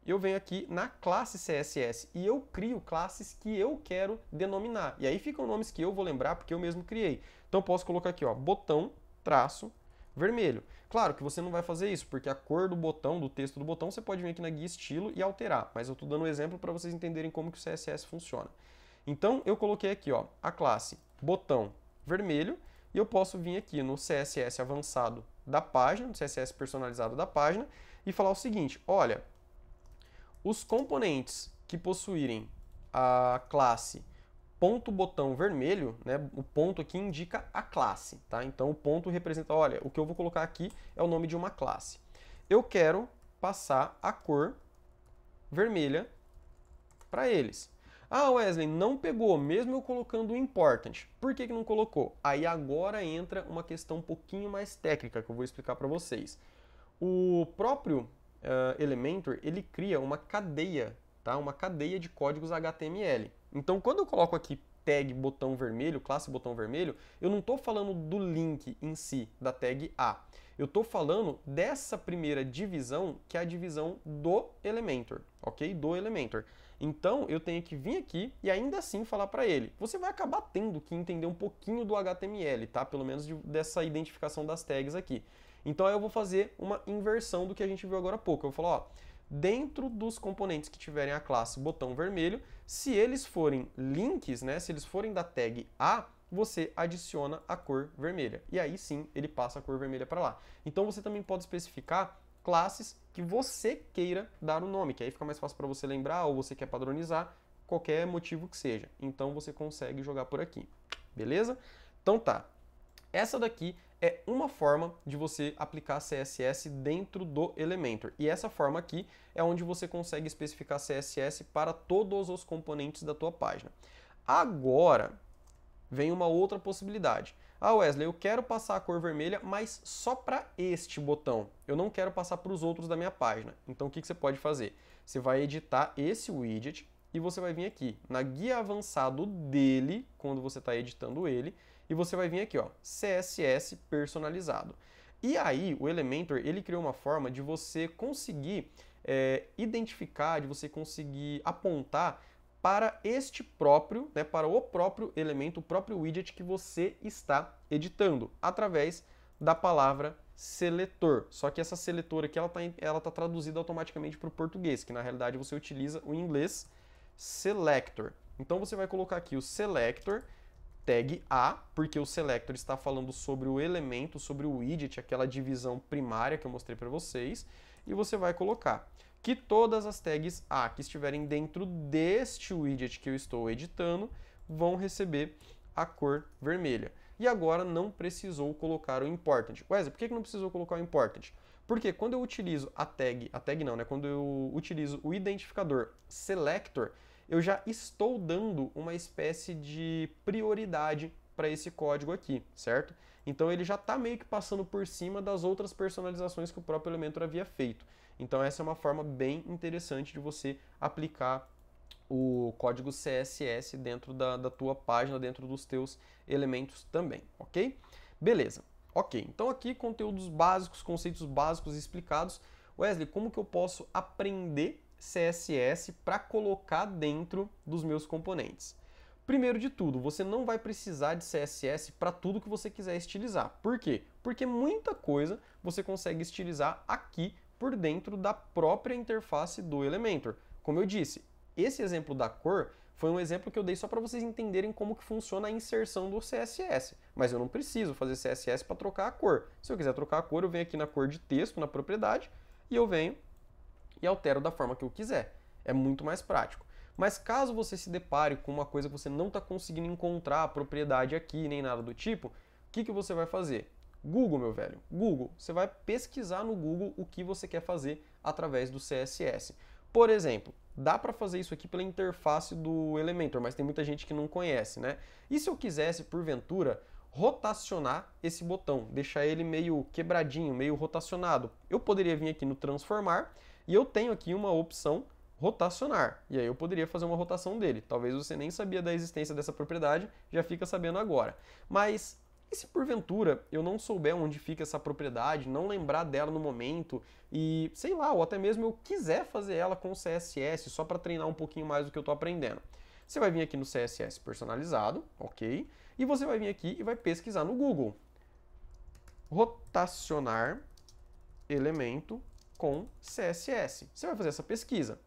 Speaker 1: eu venho aqui na classe CSS e eu crio classes que eu quero denominar. E aí ficam nomes que eu vou lembrar porque eu mesmo criei. Então posso colocar aqui, ó, botão, traço, vermelho. Claro que você não vai fazer isso, porque a cor do botão, do texto do botão, você pode vir aqui na guia estilo e alterar, mas eu estou dando um exemplo para vocês entenderem como que o CSS funciona. Então eu coloquei aqui ó, a classe botão vermelho e eu posso vir aqui no CSS avançado da página, no CSS personalizado da página e falar o seguinte, olha, os componentes que possuírem a classe ponto botão vermelho, né, o ponto aqui indica a classe, tá? Então o ponto representa, olha, o que eu vou colocar aqui é o nome de uma classe. Eu quero passar a cor vermelha para eles. Ah, Wesley, não pegou, mesmo eu colocando o important. Por que, que não colocou? Aí agora entra uma questão um pouquinho mais técnica que eu vou explicar para vocês. O próprio uh, Elementor, ele cria uma cadeia, tá? Uma cadeia de códigos HTML. Então, quando eu coloco aqui tag botão vermelho, classe botão vermelho, eu não estou falando do link em si, da tag A. Eu estou falando dessa primeira divisão, que é a divisão do Elementor, ok? Do Elementor. Então, eu tenho que vir aqui e ainda assim falar para ele. Você vai acabar tendo que entender um pouquinho do HTML, tá? Pelo menos de, dessa identificação das tags aqui. Então, eu vou fazer uma inversão do que a gente viu agora há pouco. Eu vou falar, ó dentro dos componentes que tiverem a classe botão vermelho. Se eles forem links, né, se eles forem da tag A, você adiciona a cor vermelha. E aí sim, ele passa a cor vermelha para lá. Então você também pode especificar classes que você queira dar o um nome, que aí fica mais fácil para você lembrar ou você quer padronizar, qualquer motivo que seja. Então você consegue jogar por aqui. Beleza? Então tá. Essa daqui é uma forma de você aplicar CSS dentro do Elementor. E essa forma aqui é onde você consegue especificar CSS para todos os componentes da tua página. Agora, vem uma outra possibilidade. Ah, Wesley, eu quero passar a cor vermelha, mas só para este botão. Eu não quero passar para os outros da minha página. Então, o que, que você pode fazer? Você vai editar esse widget e você vai vir aqui na guia avançado dele, quando você está editando ele, e você vai vir aqui, ó, CSS personalizado. E aí, o Elementor, ele criou uma forma de você conseguir é, identificar, de você conseguir apontar para este próprio, né, para o próprio elemento, o próprio widget que você está editando, através da palavra seletor. Só que essa seletora aqui, ela está ela tá traduzida automaticamente para o português, que na realidade você utiliza o inglês selector. Então você vai colocar aqui o selector, tag A, porque o selector está falando sobre o elemento, sobre o widget, aquela divisão primária que eu mostrei para vocês, e você vai colocar que todas as tags A que estiverem dentro deste widget que eu estou editando vão receber a cor vermelha. E agora não precisou colocar o important. Wesley, por que não precisou colocar o important? Porque quando eu utilizo a tag, a tag não, né? Quando eu utilizo o identificador selector, eu já estou dando uma espécie de prioridade para esse código aqui, certo? Então ele já está meio que passando por cima das outras personalizações que o próprio Elementor havia feito. Então essa é uma forma bem interessante de você aplicar o código CSS dentro da, da tua página, dentro dos teus elementos também, ok? Beleza. Ok, então aqui conteúdos básicos, conceitos básicos explicados. Wesley, como que eu posso aprender CSS para colocar dentro dos meus componentes. Primeiro de tudo, você não vai precisar de CSS para tudo que você quiser estilizar. Por quê? Porque muita coisa você consegue estilizar aqui por dentro da própria interface do Elementor. Como eu disse, esse exemplo da cor foi um exemplo que eu dei só para vocês entenderem como que funciona a inserção do CSS. Mas eu não preciso fazer CSS para trocar a cor. Se eu quiser trocar a cor, eu venho aqui na cor de texto, na propriedade, e eu venho e altero da forma que eu quiser. É muito mais prático. Mas caso você se depare com uma coisa que você não está conseguindo encontrar a propriedade aqui, nem nada do tipo, o que, que você vai fazer? Google, meu velho. Google. Você vai pesquisar no Google o que você quer fazer através do CSS. Por exemplo, dá para fazer isso aqui pela interface do Elementor, mas tem muita gente que não conhece, né? E se eu quisesse, porventura, rotacionar esse botão, deixar ele meio quebradinho, meio rotacionado, eu poderia vir aqui no transformar e eu tenho aqui uma opção rotacionar. E aí eu poderia fazer uma rotação dele. Talvez você nem sabia da existência dessa propriedade, já fica sabendo agora. Mas e se porventura eu não souber onde fica essa propriedade, não lembrar dela no momento e, sei lá, ou até mesmo eu quiser fazer ela com CSS só para treinar um pouquinho mais do que eu estou aprendendo? Você vai vir aqui no CSS personalizado, ok? E você vai vir aqui e vai pesquisar no Google. Rotacionar elemento com CSS. Você vai fazer essa pesquisa.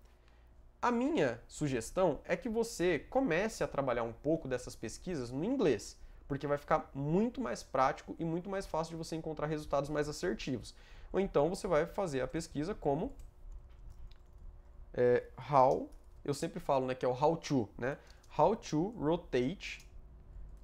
Speaker 1: A minha sugestão é que você comece a trabalhar um pouco dessas pesquisas no inglês, porque vai ficar muito mais prático e muito mais fácil de você encontrar resultados mais assertivos. Ou então você vai fazer a pesquisa como é, how, eu sempre falo né, que é o how to, né? How to rotate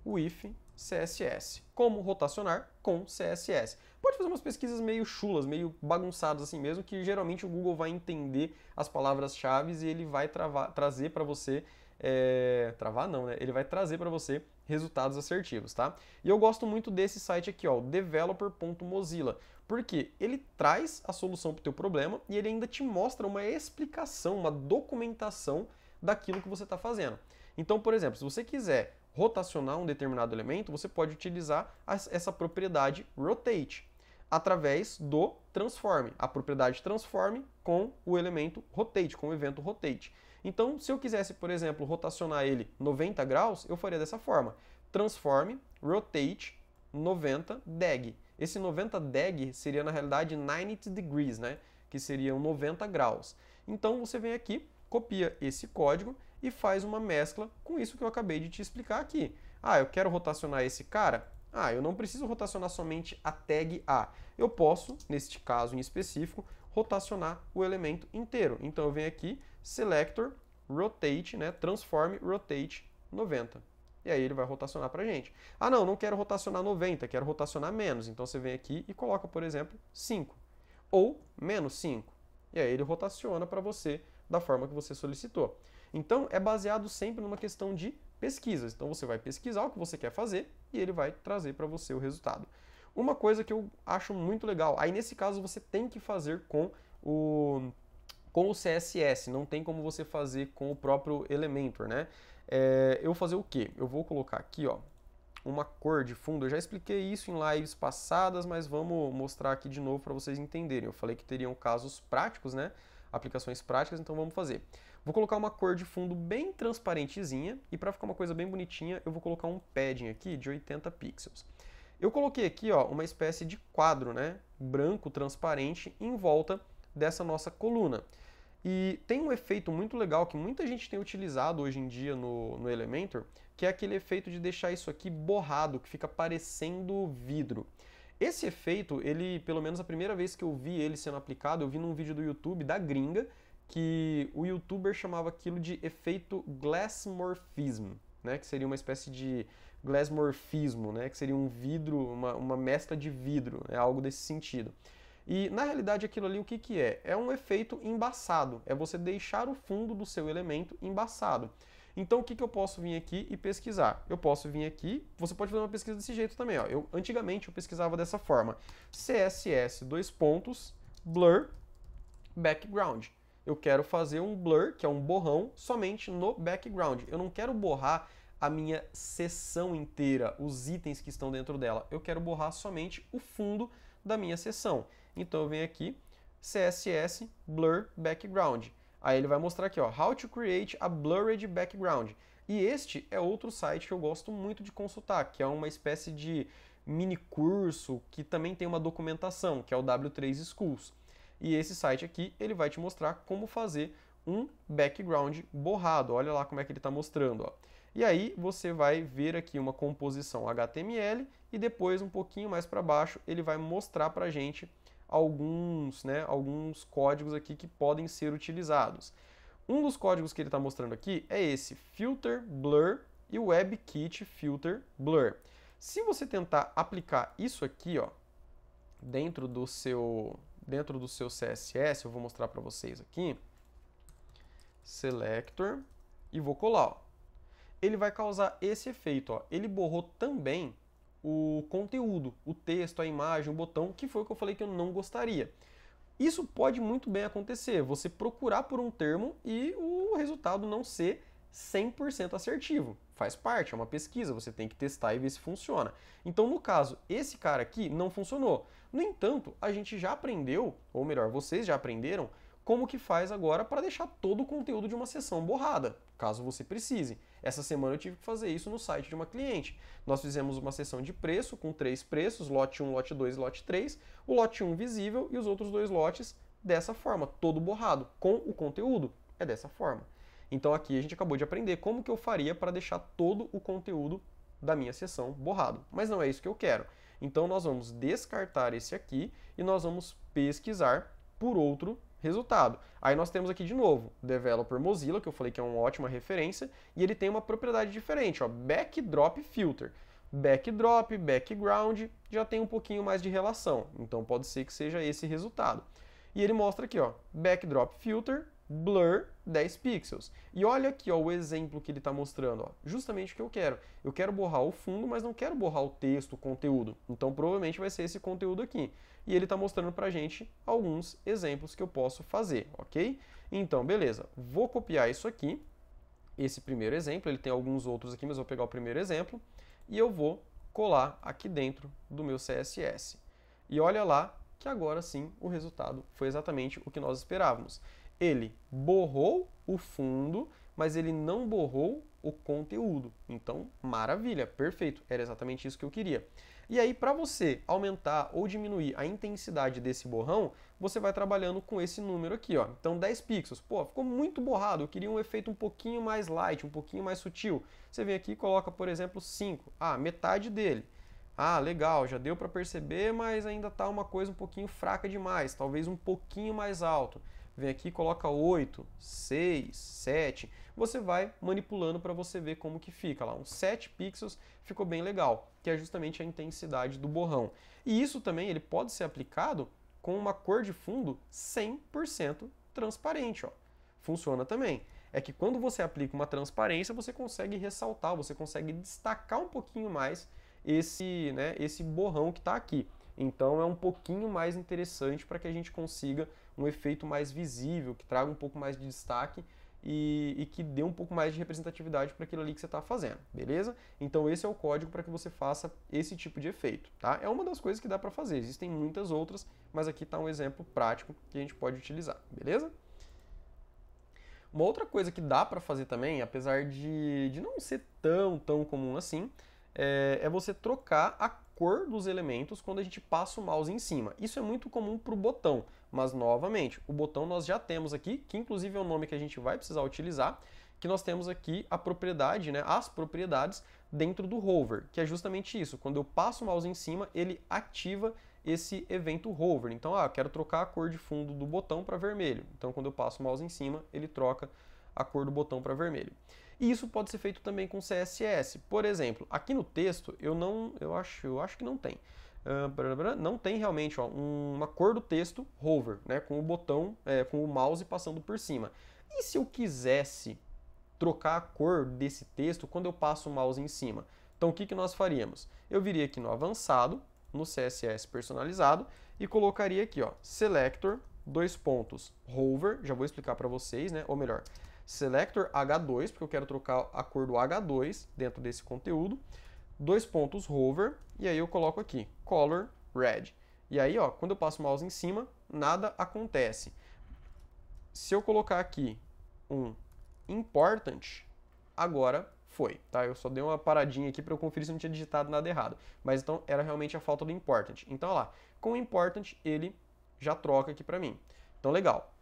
Speaker 1: with CSS. Como rotacionar com CSS pode fazer umas pesquisas meio chulas, meio bagunçadas assim mesmo, que geralmente o Google vai entender as palavras-chave e ele vai travar, trazer para você é, travar não, né? Ele vai trazer para você resultados assertivos, tá? E eu gosto muito desse site aqui, ó, developer.mozilla, porque ele traz a solução para o teu problema e ele ainda te mostra uma explicação, uma documentação daquilo que você está fazendo. Então, por exemplo, se você quiser rotacionar um determinado elemento, você pode utilizar essa propriedade rotate através do transform, a propriedade transform com o elemento rotate, com o evento rotate. Então, se eu quisesse, por exemplo, rotacionar ele 90 graus, eu faria dessa forma: transform, rotate, 90 deg. Esse 90 deg seria na realidade 90 degrees, né? Que seriam 90 graus. Então você vem aqui, copia esse código e faz uma mescla com isso que eu acabei de te explicar aqui. Ah, eu quero rotacionar esse cara? Ah, eu não preciso rotacionar somente a tag A. Eu posso, neste caso em específico, rotacionar o elemento inteiro. Então eu venho aqui, selector, rotate, né, transform, rotate 90. E aí ele vai rotacionar para gente. Ah não, não quero rotacionar 90, quero rotacionar menos. Então você vem aqui e coloca, por exemplo, 5. Ou menos 5. E aí ele rotaciona para você da forma que você solicitou. Então é baseado sempre numa questão de pesquisas. Então você vai pesquisar o que você quer fazer e ele vai trazer para você o resultado. Uma coisa que eu acho muito legal, aí nesse caso você tem que fazer com o com o CSS, não tem como você fazer com o próprio Elementor, né? É, eu vou fazer o quê? Eu vou colocar aqui, ó, uma cor de fundo. Eu já expliquei isso em lives passadas, mas vamos mostrar aqui de novo para vocês entenderem. Eu falei que teriam casos práticos, né? Aplicações práticas, então vamos fazer. Vou colocar uma cor de fundo bem transparentezinha e para ficar uma coisa bem bonitinha eu vou colocar um padding aqui de 80 pixels. Eu coloquei aqui ó, uma espécie de quadro né, branco transparente em volta dessa nossa coluna. E tem um efeito muito legal que muita gente tem utilizado hoje em dia no, no Elementor, que é aquele efeito de deixar isso aqui borrado, que fica parecendo vidro. Esse efeito, ele, pelo menos a primeira vez que eu vi ele sendo aplicado, eu vi num vídeo do YouTube da gringa, que o youtuber chamava aquilo de efeito glassmorphism, né, que seria uma espécie de glassmorfismo, né, que seria um vidro, uma, uma mescla de vidro, é né, algo desse sentido. E na realidade aquilo ali o que, que é? É um efeito embaçado, é você deixar o fundo do seu elemento embaçado. Então o que, que eu posso vir aqui e pesquisar? Eu posso vir aqui, você pode fazer uma pesquisa desse jeito também, ó. Eu, antigamente eu pesquisava dessa forma, CSS, dois pontos, blur, background eu quero fazer um blur, que é um borrão, somente no background. Eu não quero borrar a minha sessão inteira, os itens que estão dentro dela. Eu quero borrar somente o fundo da minha sessão. Então eu venho aqui, CSS Blur Background. Aí ele vai mostrar aqui, ó, How to Create a Blurred Background. E este é outro site que eu gosto muito de consultar, que é uma espécie de mini curso que também tem uma documentação, que é o W3 Schools. E esse site aqui, ele vai te mostrar como fazer um background borrado. Olha lá como é que ele está mostrando. Ó. E aí você vai ver aqui uma composição HTML e depois um pouquinho mais para baixo ele vai mostrar para a gente alguns, né, alguns códigos aqui que podem ser utilizados. Um dos códigos que ele está mostrando aqui é esse filter blur e webkit filter blur. Se você tentar aplicar isso aqui ó, dentro do seu dentro do seu CSS, eu vou mostrar para vocês aqui, selector, e vou colar, ó. Ele vai causar esse efeito, ó. Ele borrou também o conteúdo, o texto, a imagem, o botão, que foi o que eu falei que eu não gostaria. Isso pode muito bem acontecer, você procurar por um termo e o resultado não ser 100% assertivo. Faz parte, é uma pesquisa, você tem que testar e ver se funciona. Então, no caso, esse cara aqui não funcionou. No entanto, a gente já aprendeu, ou melhor, vocês já aprenderam, como que faz agora para deixar todo o conteúdo de uma sessão borrada, caso você precise. Essa semana eu tive que fazer isso no site de uma cliente. Nós fizemos uma sessão de preço com três preços, lote 1, lote 2 e lote 3, o lote 1 visível e os outros dois lotes dessa forma, todo borrado, com o conteúdo. É dessa forma. Então aqui a gente acabou de aprender como que eu faria para deixar todo o conteúdo da minha sessão borrado. Mas não é isso que eu quero. Então nós vamos descartar esse aqui e nós vamos pesquisar por outro resultado. Aí nós temos aqui de novo developer Mozilla, que eu falei que é uma ótima referência, e ele tem uma propriedade diferente, ó, backdrop filter. Backdrop, background, já tem um pouquinho mais de relação. Então pode ser que seja esse resultado. E ele mostra aqui, ó, backdrop filter blur 10 pixels. E olha aqui ó, o exemplo que ele está mostrando, ó, justamente o que eu quero. Eu quero borrar o fundo, mas não quero borrar o texto, o conteúdo. Então provavelmente vai ser esse conteúdo aqui. E ele está mostrando para a gente alguns exemplos que eu posso fazer, ok? Então, beleza, vou copiar isso aqui, esse primeiro exemplo, ele tem alguns outros aqui, mas vou pegar o primeiro exemplo, e eu vou colar aqui dentro do meu CSS. E olha lá que agora sim o resultado foi exatamente o que nós esperávamos ele borrou o fundo, mas ele não borrou o conteúdo. Então, maravilha, perfeito. Era exatamente isso que eu queria. E aí, para você aumentar ou diminuir a intensidade desse borrão, você vai trabalhando com esse número aqui, ó. Então, 10 pixels. Pô, ficou muito borrado. Eu queria um efeito um pouquinho mais light, um pouquinho mais sutil. Você vem aqui e coloca, por exemplo, 5. Ah, metade dele. Ah, legal, já deu para perceber, mas ainda tá uma coisa um pouquinho fraca demais, talvez um pouquinho mais alto vem aqui e coloca 8, 6, 7. Você vai manipulando para você ver como que fica lá. Uns 7 pixels ficou bem legal, que é justamente a intensidade do borrão. E isso também ele pode ser aplicado com uma cor de fundo 100% transparente, ó. Funciona também. É que quando você aplica uma transparência, você consegue ressaltar, você consegue destacar um pouquinho mais esse, né, esse borrão que está aqui. Então é um pouquinho mais interessante para que a gente consiga um efeito mais visível, que traga um pouco mais de destaque e, e que dê um pouco mais de representatividade para aquilo ali que você está fazendo, beleza? Então esse é o código para que você faça esse tipo de efeito, tá? É uma das coisas que dá para fazer, existem muitas outras, mas aqui está um exemplo prático que a gente pode utilizar, beleza? Uma outra coisa que dá para fazer também, apesar de, de não ser tão, tão comum assim, é, é você trocar a cor dos elementos quando a gente passa o mouse em cima. Isso é muito comum para o botão, mas novamente, o botão nós já temos aqui, que inclusive é o nome que a gente vai precisar utilizar, que nós temos aqui a propriedade, né, as propriedades dentro do hover, que é justamente isso. Quando eu passo o mouse em cima, ele ativa esse evento hover. Então, ah, quero trocar a cor de fundo do botão para vermelho. Então, quando eu passo o mouse em cima, ele troca a cor do botão para vermelho. E isso pode ser feito também com CSS. Por exemplo, aqui no texto eu não, eu acho, eu acho que não tem. não tem realmente ó, uma cor do texto hover, né, com o botão, é, com o mouse passando por cima. E se eu quisesse trocar a cor desse texto quando eu passo o mouse em cima? Então o que, que nós faríamos? Eu viria aqui no avançado, no CSS personalizado, e colocaria aqui, ó, selector, dois pontos, hover, já vou explicar para vocês, né, ou melhor, selector H2, porque eu quero trocar a cor do H2 dentro desse conteúdo, dois pontos hover, e aí eu coloco aqui, color red. E aí, ó, quando eu passo o mouse em cima, nada acontece. Se eu colocar aqui um important, agora foi, tá? Eu só dei uma paradinha aqui para eu conferir se não tinha digitado nada errado. Mas então era realmente a falta do important. Então, ó lá, com o important ele já troca aqui para mim. Então, legal.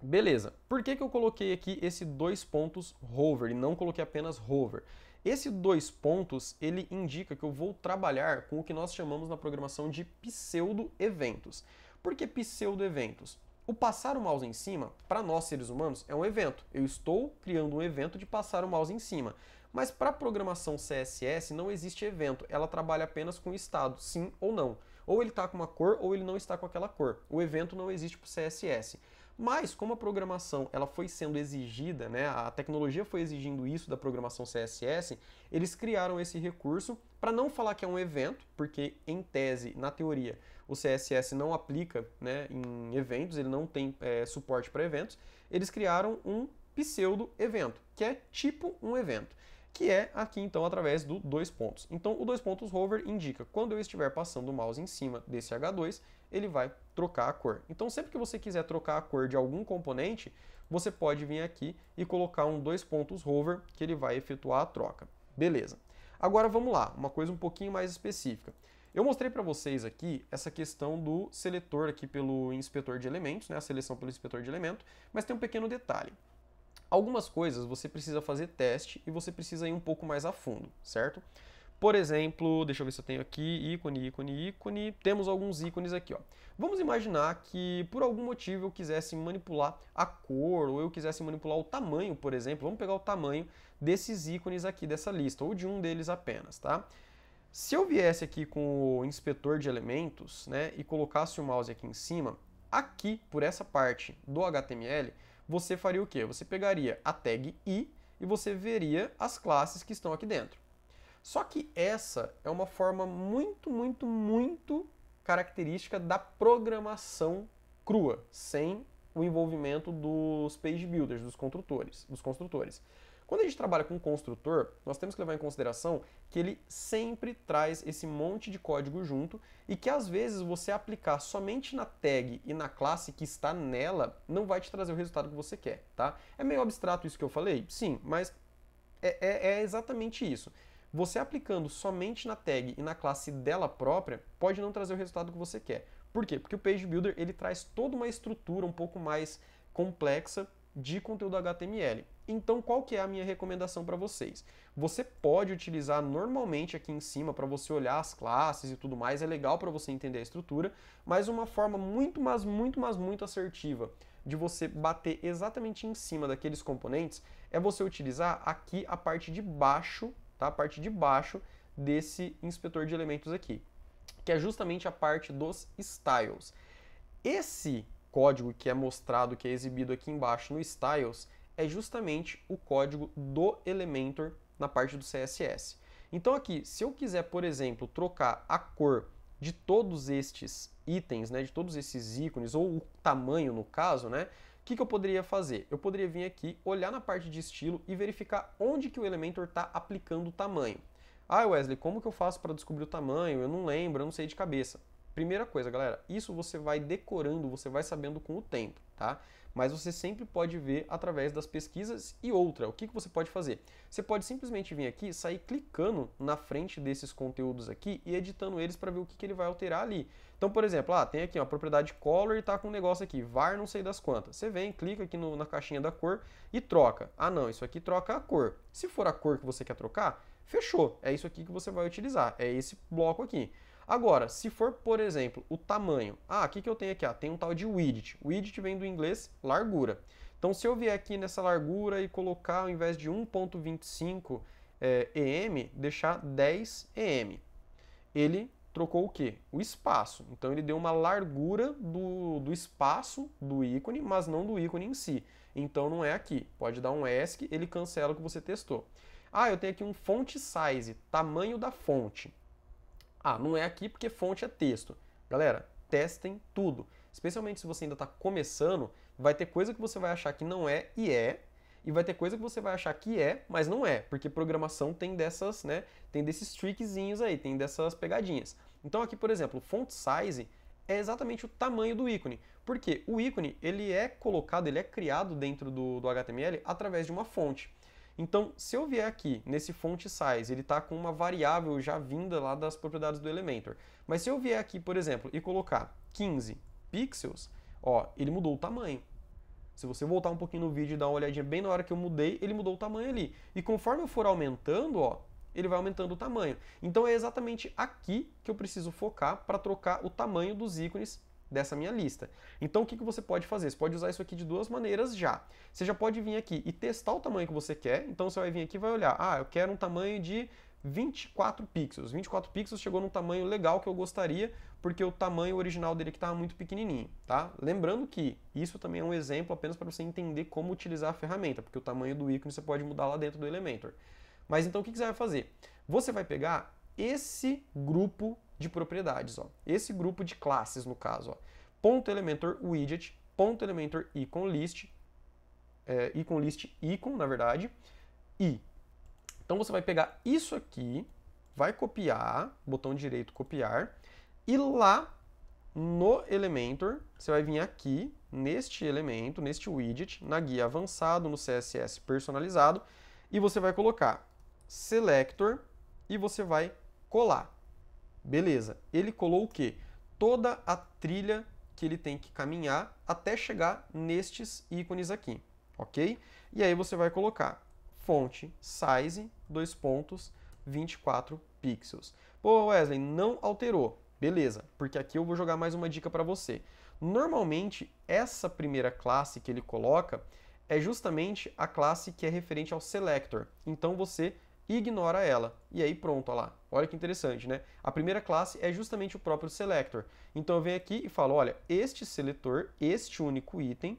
Speaker 1: Beleza, por que, que eu coloquei aqui esse dois pontos hover e não coloquei apenas hover? Esse dois pontos, ele indica que eu vou trabalhar com o que nós chamamos na programação de pseudo-eventos. Por que pseudo-eventos? O passar o mouse em cima, para nós seres humanos, é um evento. Eu estou criando um evento de passar o mouse em cima. Mas para a programação CSS não existe evento, ela trabalha apenas com estado, sim ou não. Ou ele está com uma cor ou ele não está com aquela cor. O evento não existe para o CSS. Mas como a programação ela foi sendo exigida, né, a tecnologia foi exigindo isso da programação CSS, eles criaram esse recurso para não falar que é um evento, porque em tese, na teoria, o CSS não aplica né, em eventos, ele não tem é, suporte para eventos, eles criaram um pseudo evento, que é tipo um evento que é aqui então através do dois pontos. Então o dois pontos hover indica quando eu estiver passando o mouse em cima desse H2, ele vai trocar a cor. Então sempre que você quiser trocar a cor de algum componente, você pode vir aqui e colocar um dois pontos hover que ele vai efetuar a troca. Beleza. Agora vamos lá, uma coisa um pouquinho mais específica. Eu mostrei para vocês aqui essa questão do seletor aqui pelo inspetor de elementos, né, a seleção pelo inspetor de elemento, mas tem um pequeno detalhe. Algumas coisas você precisa fazer teste e você precisa ir um pouco mais a fundo, certo? Por exemplo, deixa eu ver se eu tenho aqui, ícone, ícone, ícone. Temos alguns ícones aqui, ó. Vamos imaginar que por algum motivo eu quisesse manipular a cor ou eu quisesse manipular o tamanho, por exemplo. Vamos pegar o tamanho desses ícones aqui dessa lista ou de um deles apenas, tá? Se eu viesse aqui com o inspetor de elementos, né, e colocasse o mouse aqui em cima, aqui por essa parte do HTML, você faria o quê? Você pegaria a tag i e você veria as classes que estão aqui dentro. Só que essa é uma forma muito, muito, muito característica da programação crua, sem o envolvimento dos page builders, dos construtores, dos construtores. Quando a gente trabalha com um construtor, nós temos que levar em consideração que ele sempre traz esse monte de código junto e que às vezes você aplicar somente na tag e na classe que está nela não vai te trazer o resultado que você quer, tá? É meio abstrato isso que eu falei? Sim, mas é, é, é exatamente isso. Você aplicando somente na tag e na classe dela própria, pode não trazer o resultado que você quer. Por quê? Porque o Page Builder ele traz toda uma estrutura um pouco mais complexa de conteúdo HTML. Então, qual que é a minha recomendação para vocês? Você pode utilizar normalmente aqui em cima para você olhar as classes e tudo mais, é legal para você entender a estrutura, mas uma forma muito, mais, muito, mais, muito assertiva de você bater exatamente em cima daqueles componentes é você utilizar aqui a parte de baixo tá? a parte de baixo desse inspetor de elementos aqui, que é justamente a parte dos styles. Esse código que é mostrado, que é exibido aqui embaixo no styles, é justamente o código do Elementor na parte do CSS. Então aqui, se eu quiser, por exemplo, trocar a cor de todos estes itens, né, de todos esses ícones, ou o tamanho no caso, né, que, que eu poderia fazer? Eu poderia vir aqui, olhar na parte de estilo e verificar onde que o Elementor está aplicando o tamanho. Ah, Wesley, como que eu faço para descobrir o tamanho? Eu não lembro, eu não sei de cabeça. Primeira coisa, galera, isso você vai decorando, você vai sabendo com o tempo, tá? Mas você sempre pode ver através das pesquisas e outra. O que, que você pode fazer? Você pode simplesmente vir aqui, sair clicando na frente desses conteúdos aqui e editando eles para ver o que, que ele vai alterar ali. Então, por exemplo, ah, tem aqui uma propriedade color e está com um negócio aqui, var não sei das quantas. Você vem, clica aqui no, na caixinha da cor e troca. Ah não, isso aqui troca a cor. Se for a cor que você quer trocar, fechou. É isso aqui que você vai utilizar, é esse bloco aqui. Agora, se for, por exemplo, o tamanho. Ah, o que, que eu tenho aqui? Ah, tem um tal de width. Width vem do inglês largura. Então, se eu vier aqui nessa largura e colocar, ao invés de 1.25 em, eh, deixar 10 em, ele trocou o quê? O espaço. Então ele deu uma largura do, do espaço do ícone, mas não do ícone em si. Então não é aqui. Pode dar um ESC, ele cancela o que você testou. Ah, eu tenho aqui um font size, tamanho da fonte. Ah, não é aqui porque fonte é texto. Galera, testem tudo. Especialmente se você ainda está começando, vai ter coisa que você vai achar que não é e é, e vai ter coisa que você vai achar que é, mas não é, porque programação tem dessas, né? Tem desses trickzinhos aí, tem dessas pegadinhas. Então aqui, por exemplo, font size é exatamente o tamanho do ícone. Porque o ícone, ele é colocado, ele é criado dentro do, do HTML através de uma fonte. Então, se eu vier aqui nesse font size, ele está com uma variável já vinda lá das propriedades do Elementor. Mas se eu vier aqui, por exemplo, e colocar 15 pixels, ó, ele mudou o tamanho. Se você voltar um pouquinho no vídeo e dar uma olhadinha bem na hora que eu mudei, ele mudou o tamanho ali. E conforme eu for aumentando, ó, ele vai aumentando o tamanho. Então é exatamente aqui que eu preciso focar para trocar o tamanho dos ícones dessa minha lista. Então o que, que você pode fazer? Você pode usar isso aqui de duas maneiras já. Você já pode vir aqui e testar o tamanho que você quer. Então você vai vir aqui e vai olhar, ah, eu quero um tamanho de 24 pixels. 24 pixels chegou num tamanho legal que eu gostaria, porque o tamanho original dele que estava muito pequenininho, tá? Lembrando que isso também é um exemplo apenas para você entender como utilizar a ferramenta, porque o tamanho do ícone você pode mudar lá dentro do Elementor. Mas então o que, você vai fazer? Você vai pegar esse grupo de propriedades, ó. Esse grupo de classes, no caso, ó. Ponto Elementor Widget, ponto Elementor Icon List, é, Icon List Icon, na verdade, e então você vai pegar isso aqui, vai copiar, botão direito copiar, e lá no Elementor, você vai vir aqui, neste elemento, neste widget, na guia avançado, no CSS personalizado, e você vai colocar selector e você vai colar. Beleza, ele colou o quê? Toda a trilha que ele tem que caminhar até chegar nestes ícones aqui, ok? E aí você vai colocar fonte size, dois pontos, 24 pixels. Pô, Wesley, não alterou. Beleza, porque aqui eu vou jogar mais uma dica para você. Normalmente, essa primeira classe que ele coloca é justamente a classe que é referente ao selector. Então você ignora ela. E aí pronto, olha lá. Olha que interessante, né? A primeira classe é justamente o próprio selector. Então eu venho aqui e falo, olha, este seletor, este único item,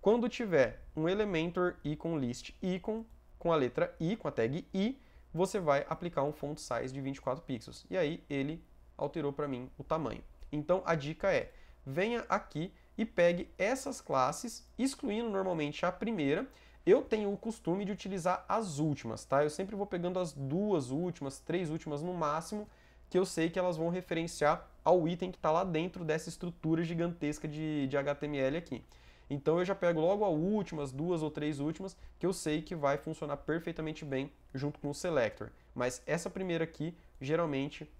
Speaker 1: quando tiver um elementor icon list icon, com a letra I, com a tag I, você vai aplicar um font size de 24 pixels. E aí ele alterou para mim o tamanho. Então a dica é, venha aqui e pegue essas classes, excluindo normalmente a primeira. Eu tenho o costume de utilizar as últimas, tá? Eu sempre vou pegando as duas últimas, três últimas no máximo, que eu sei que elas vão referenciar ao item que está lá dentro dessa estrutura gigantesca de, de HTML aqui. Então eu já pego logo as últimas duas ou três últimas, que eu sei que vai funcionar perfeitamente bem junto com o selector. Mas essa primeira aqui, geralmente,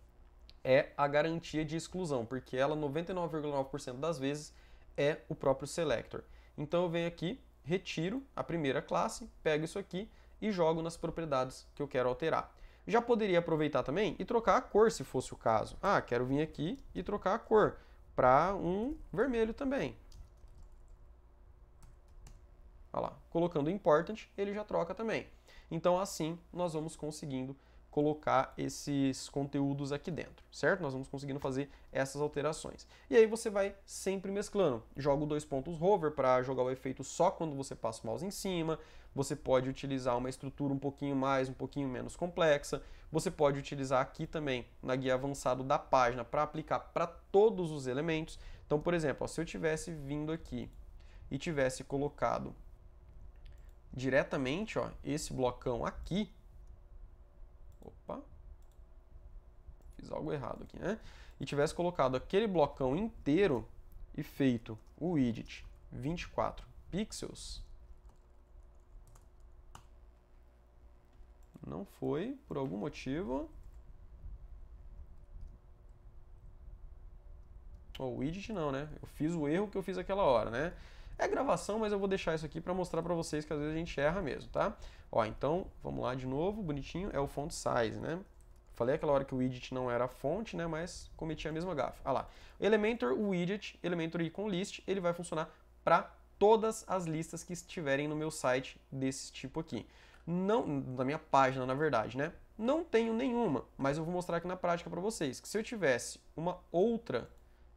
Speaker 1: é a garantia de exclusão, porque ela 99,9% das vezes é o próprio selector. Então eu venho aqui, retiro a primeira classe, pego isso aqui e jogo nas propriedades que eu quero alterar. Já poderia aproveitar também e trocar a cor, se fosse o caso. Ah, quero vir aqui e trocar a cor para um vermelho também. Olha lá. Colocando important, ele já troca também. Então, assim, nós vamos conseguindo colocar esses conteúdos aqui dentro, certo? Nós vamos conseguindo fazer essas alterações. E aí você vai sempre mesclando. Joga dois pontos hover para jogar o efeito só quando você passa o mouse em cima. Você pode utilizar uma estrutura um pouquinho mais, um pouquinho menos complexa. Você pode utilizar aqui também na guia avançado da página para aplicar para todos os elementos. Então, por exemplo, ó, se eu tivesse vindo aqui e tivesse colocado diretamente ó, esse blocão aqui. Opa! Fiz algo errado aqui, né? E tivesse colocado aquele blocão inteiro e feito o widget 24 pixels. Não foi, por algum motivo. O widget não, né? Eu fiz o erro que eu fiz aquela hora, né? É gravação, mas eu vou deixar isso aqui para mostrar para vocês que às vezes a gente erra mesmo, tá? Ó, então, vamos lá de novo, bonitinho, é o font size, né? Falei aquela hora que o widget não era a fonte, né? Mas cometi a mesma gafa. Ah Olha lá. Elementor widget, Elementor icon list, ele vai funcionar para todas as listas que estiverem no meu site desse tipo aqui. Não, na minha página, na verdade, né? Não tenho nenhuma, mas eu vou mostrar aqui na prática para vocês que se eu tivesse uma outra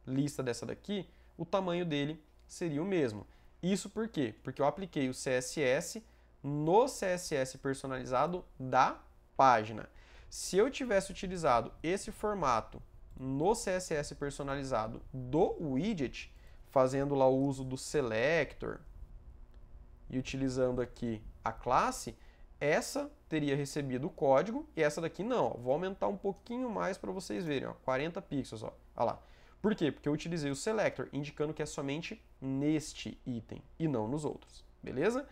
Speaker 1: lista dessa daqui, o tamanho dele seria o mesmo. Isso por quê? Porque eu apliquei o CSS no CSS personalizado da página. Se eu tivesse utilizado esse formato no CSS personalizado do widget, fazendo lá o uso do selector e utilizando aqui a classe, essa teria recebido o código e essa daqui não. Ó. Vou aumentar um pouquinho mais para vocês verem, ó, 40 pixels. Ó. Olha lá. Por quê? Porque eu utilizei o selector, indicando que é somente neste item e não nos outros, beleza?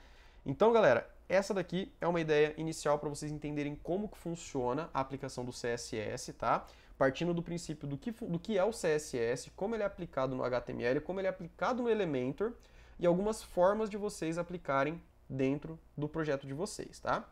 Speaker 1: Então, galera, essa daqui é uma ideia inicial para vocês entenderem como que funciona a aplicação do CSS, tá? Partindo do princípio do que, do que é o CSS, como ele é aplicado no HTML, como ele é aplicado no Elementor e algumas formas de vocês aplicarem dentro do projeto de vocês, tá?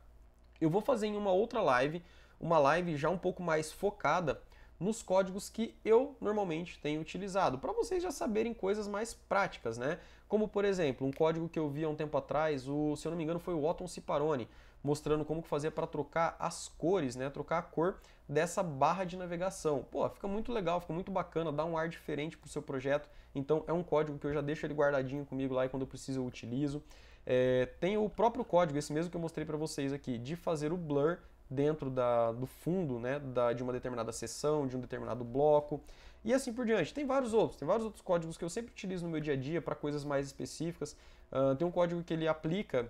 Speaker 1: Eu vou fazer em uma outra live, uma live já um pouco mais focada nos códigos que eu normalmente tenho utilizado, para vocês já saberem coisas mais práticas, né? Como, por exemplo, um código que eu vi há um tempo atrás, o, se eu não me engano, foi o Otton Ciparone, mostrando como que fazer para trocar as cores, né? Trocar a cor dessa barra de navegação. Pô, fica muito legal, fica muito bacana, dá um ar diferente para o seu projeto. Então, é um código que eu já deixo ele guardadinho comigo lá e quando eu preciso eu utilizo. É, tem o próprio código, esse mesmo que eu mostrei para vocês aqui, de fazer o blur dentro da, do fundo né, da, de uma determinada seção, de um determinado bloco, e assim por diante. Tem vários outros, tem vários outros códigos que eu sempre utilizo no meu dia a dia para coisas mais específicas. Uh, tem um código que ele aplica,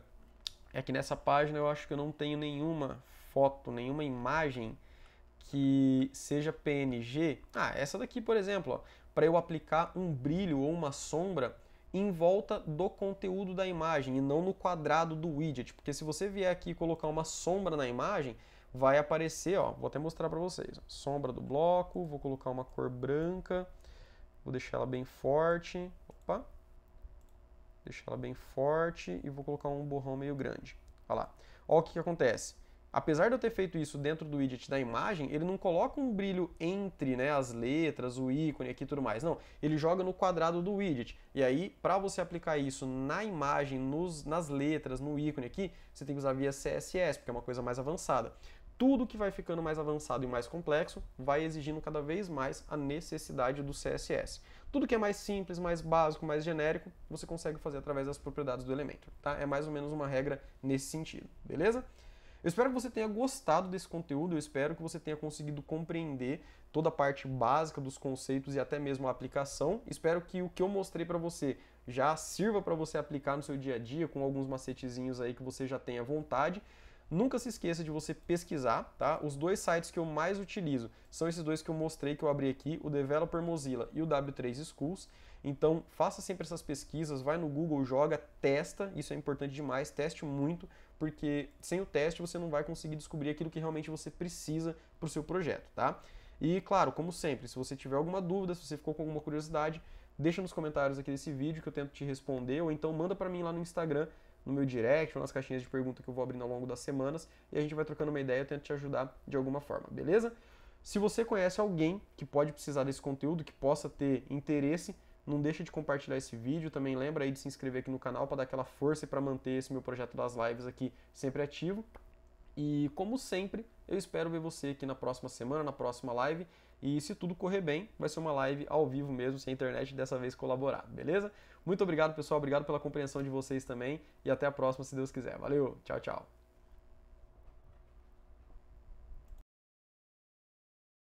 Speaker 1: é que nessa página eu acho que eu não tenho nenhuma foto, nenhuma imagem que seja PNG. Ah, essa daqui, por exemplo, para eu aplicar um brilho ou uma sombra em volta do conteúdo da imagem e não no quadrado do widget, porque se você vier aqui e colocar uma sombra na imagem, vai aparecer, ó, vou até mostrar para vocês, ó, sombra do bloco, vou colocar uma cor branca, vou deixar ela bem forte, opa, deixar ela bem forte e vou colocar um borrão meio grande, olha lá, ó o que, que acontece, apesar de eu ter feito isso dentro do widget da imagem, ele não coloca um brilho entre né, as letras, o ícone aqui e tudo mais. Não, ele joga no quadrado do widget. E aí, para você aplicar isso na imagem, nos, nas letras, no ícone aqui, você tem que usar via CSS, porque é uma coisa mais avançada. Tudo que vai ficando mais avançado e mais complexo vai exigindo cada vez mais a necessidade do CSS. Tudo que é mais simples, mais básico, mais genérico, você consegue fazer através das propriedades do elemento, tá? É mais ou menos uma regra nesse sentido, beleza? Eu espero que você tenha gostado desse conteúdo, eu espero que você tenha conseguido compreender toda a parte básica dos conceitos e até mesmo a aplicação. Espero que o que eu mostrei para você já sirva para você aplicar no seu dia a dia com alguns macetezinhos aí que você já tenha vontade. Nunca se esqueça de você pesquisar, tá? Os dois sites que eu mais utilizo são esses dois que eu mostrei que eu abri aqui, o Developer Mozilla e o W3 Schools. Então, faça sempre essas pesquisas, vai no Google, joga, testa, isso é importante demais, teste muito porque sem o teste você não vai conseguir descobrir aquilo que realmente você precisa para o seu projeto, tá? E claro, como sempre, se você tiver alguma dúvida, se você ficou com alguma curiosidade, deixa nos comentários aqui desse vídeo que eu tento te responder, ou então manda para mim lá no Instagram, no meu direct, ou nas caixinhas de pergunta que eu vou abrindo ao longo das semanas, e a gente vai trocando uma ideia, eu tento te ajudar de alguma forma, beleza? Se você conhece alguém que pode precisar desse conteúdo, que possa ter interesse, não deixa de compartilhar esse vídeo, também lembra aí de se inscrever aqui no canal para dar aquela força e para manter esse meu projeto das lives aqui sempre ativo. E como sempre, eu espero ver você aqui na próxima semana, na próxima live. E se tudo correr bem, vai ser uma live ao vivo mesmo, sem internet dessa vez colaborar, beleza? Muito obrigado, pessoal. Obrigado pela compreensão de vocês também. E até a próxima, se Deus quiser. Valeu, tchau, tchau.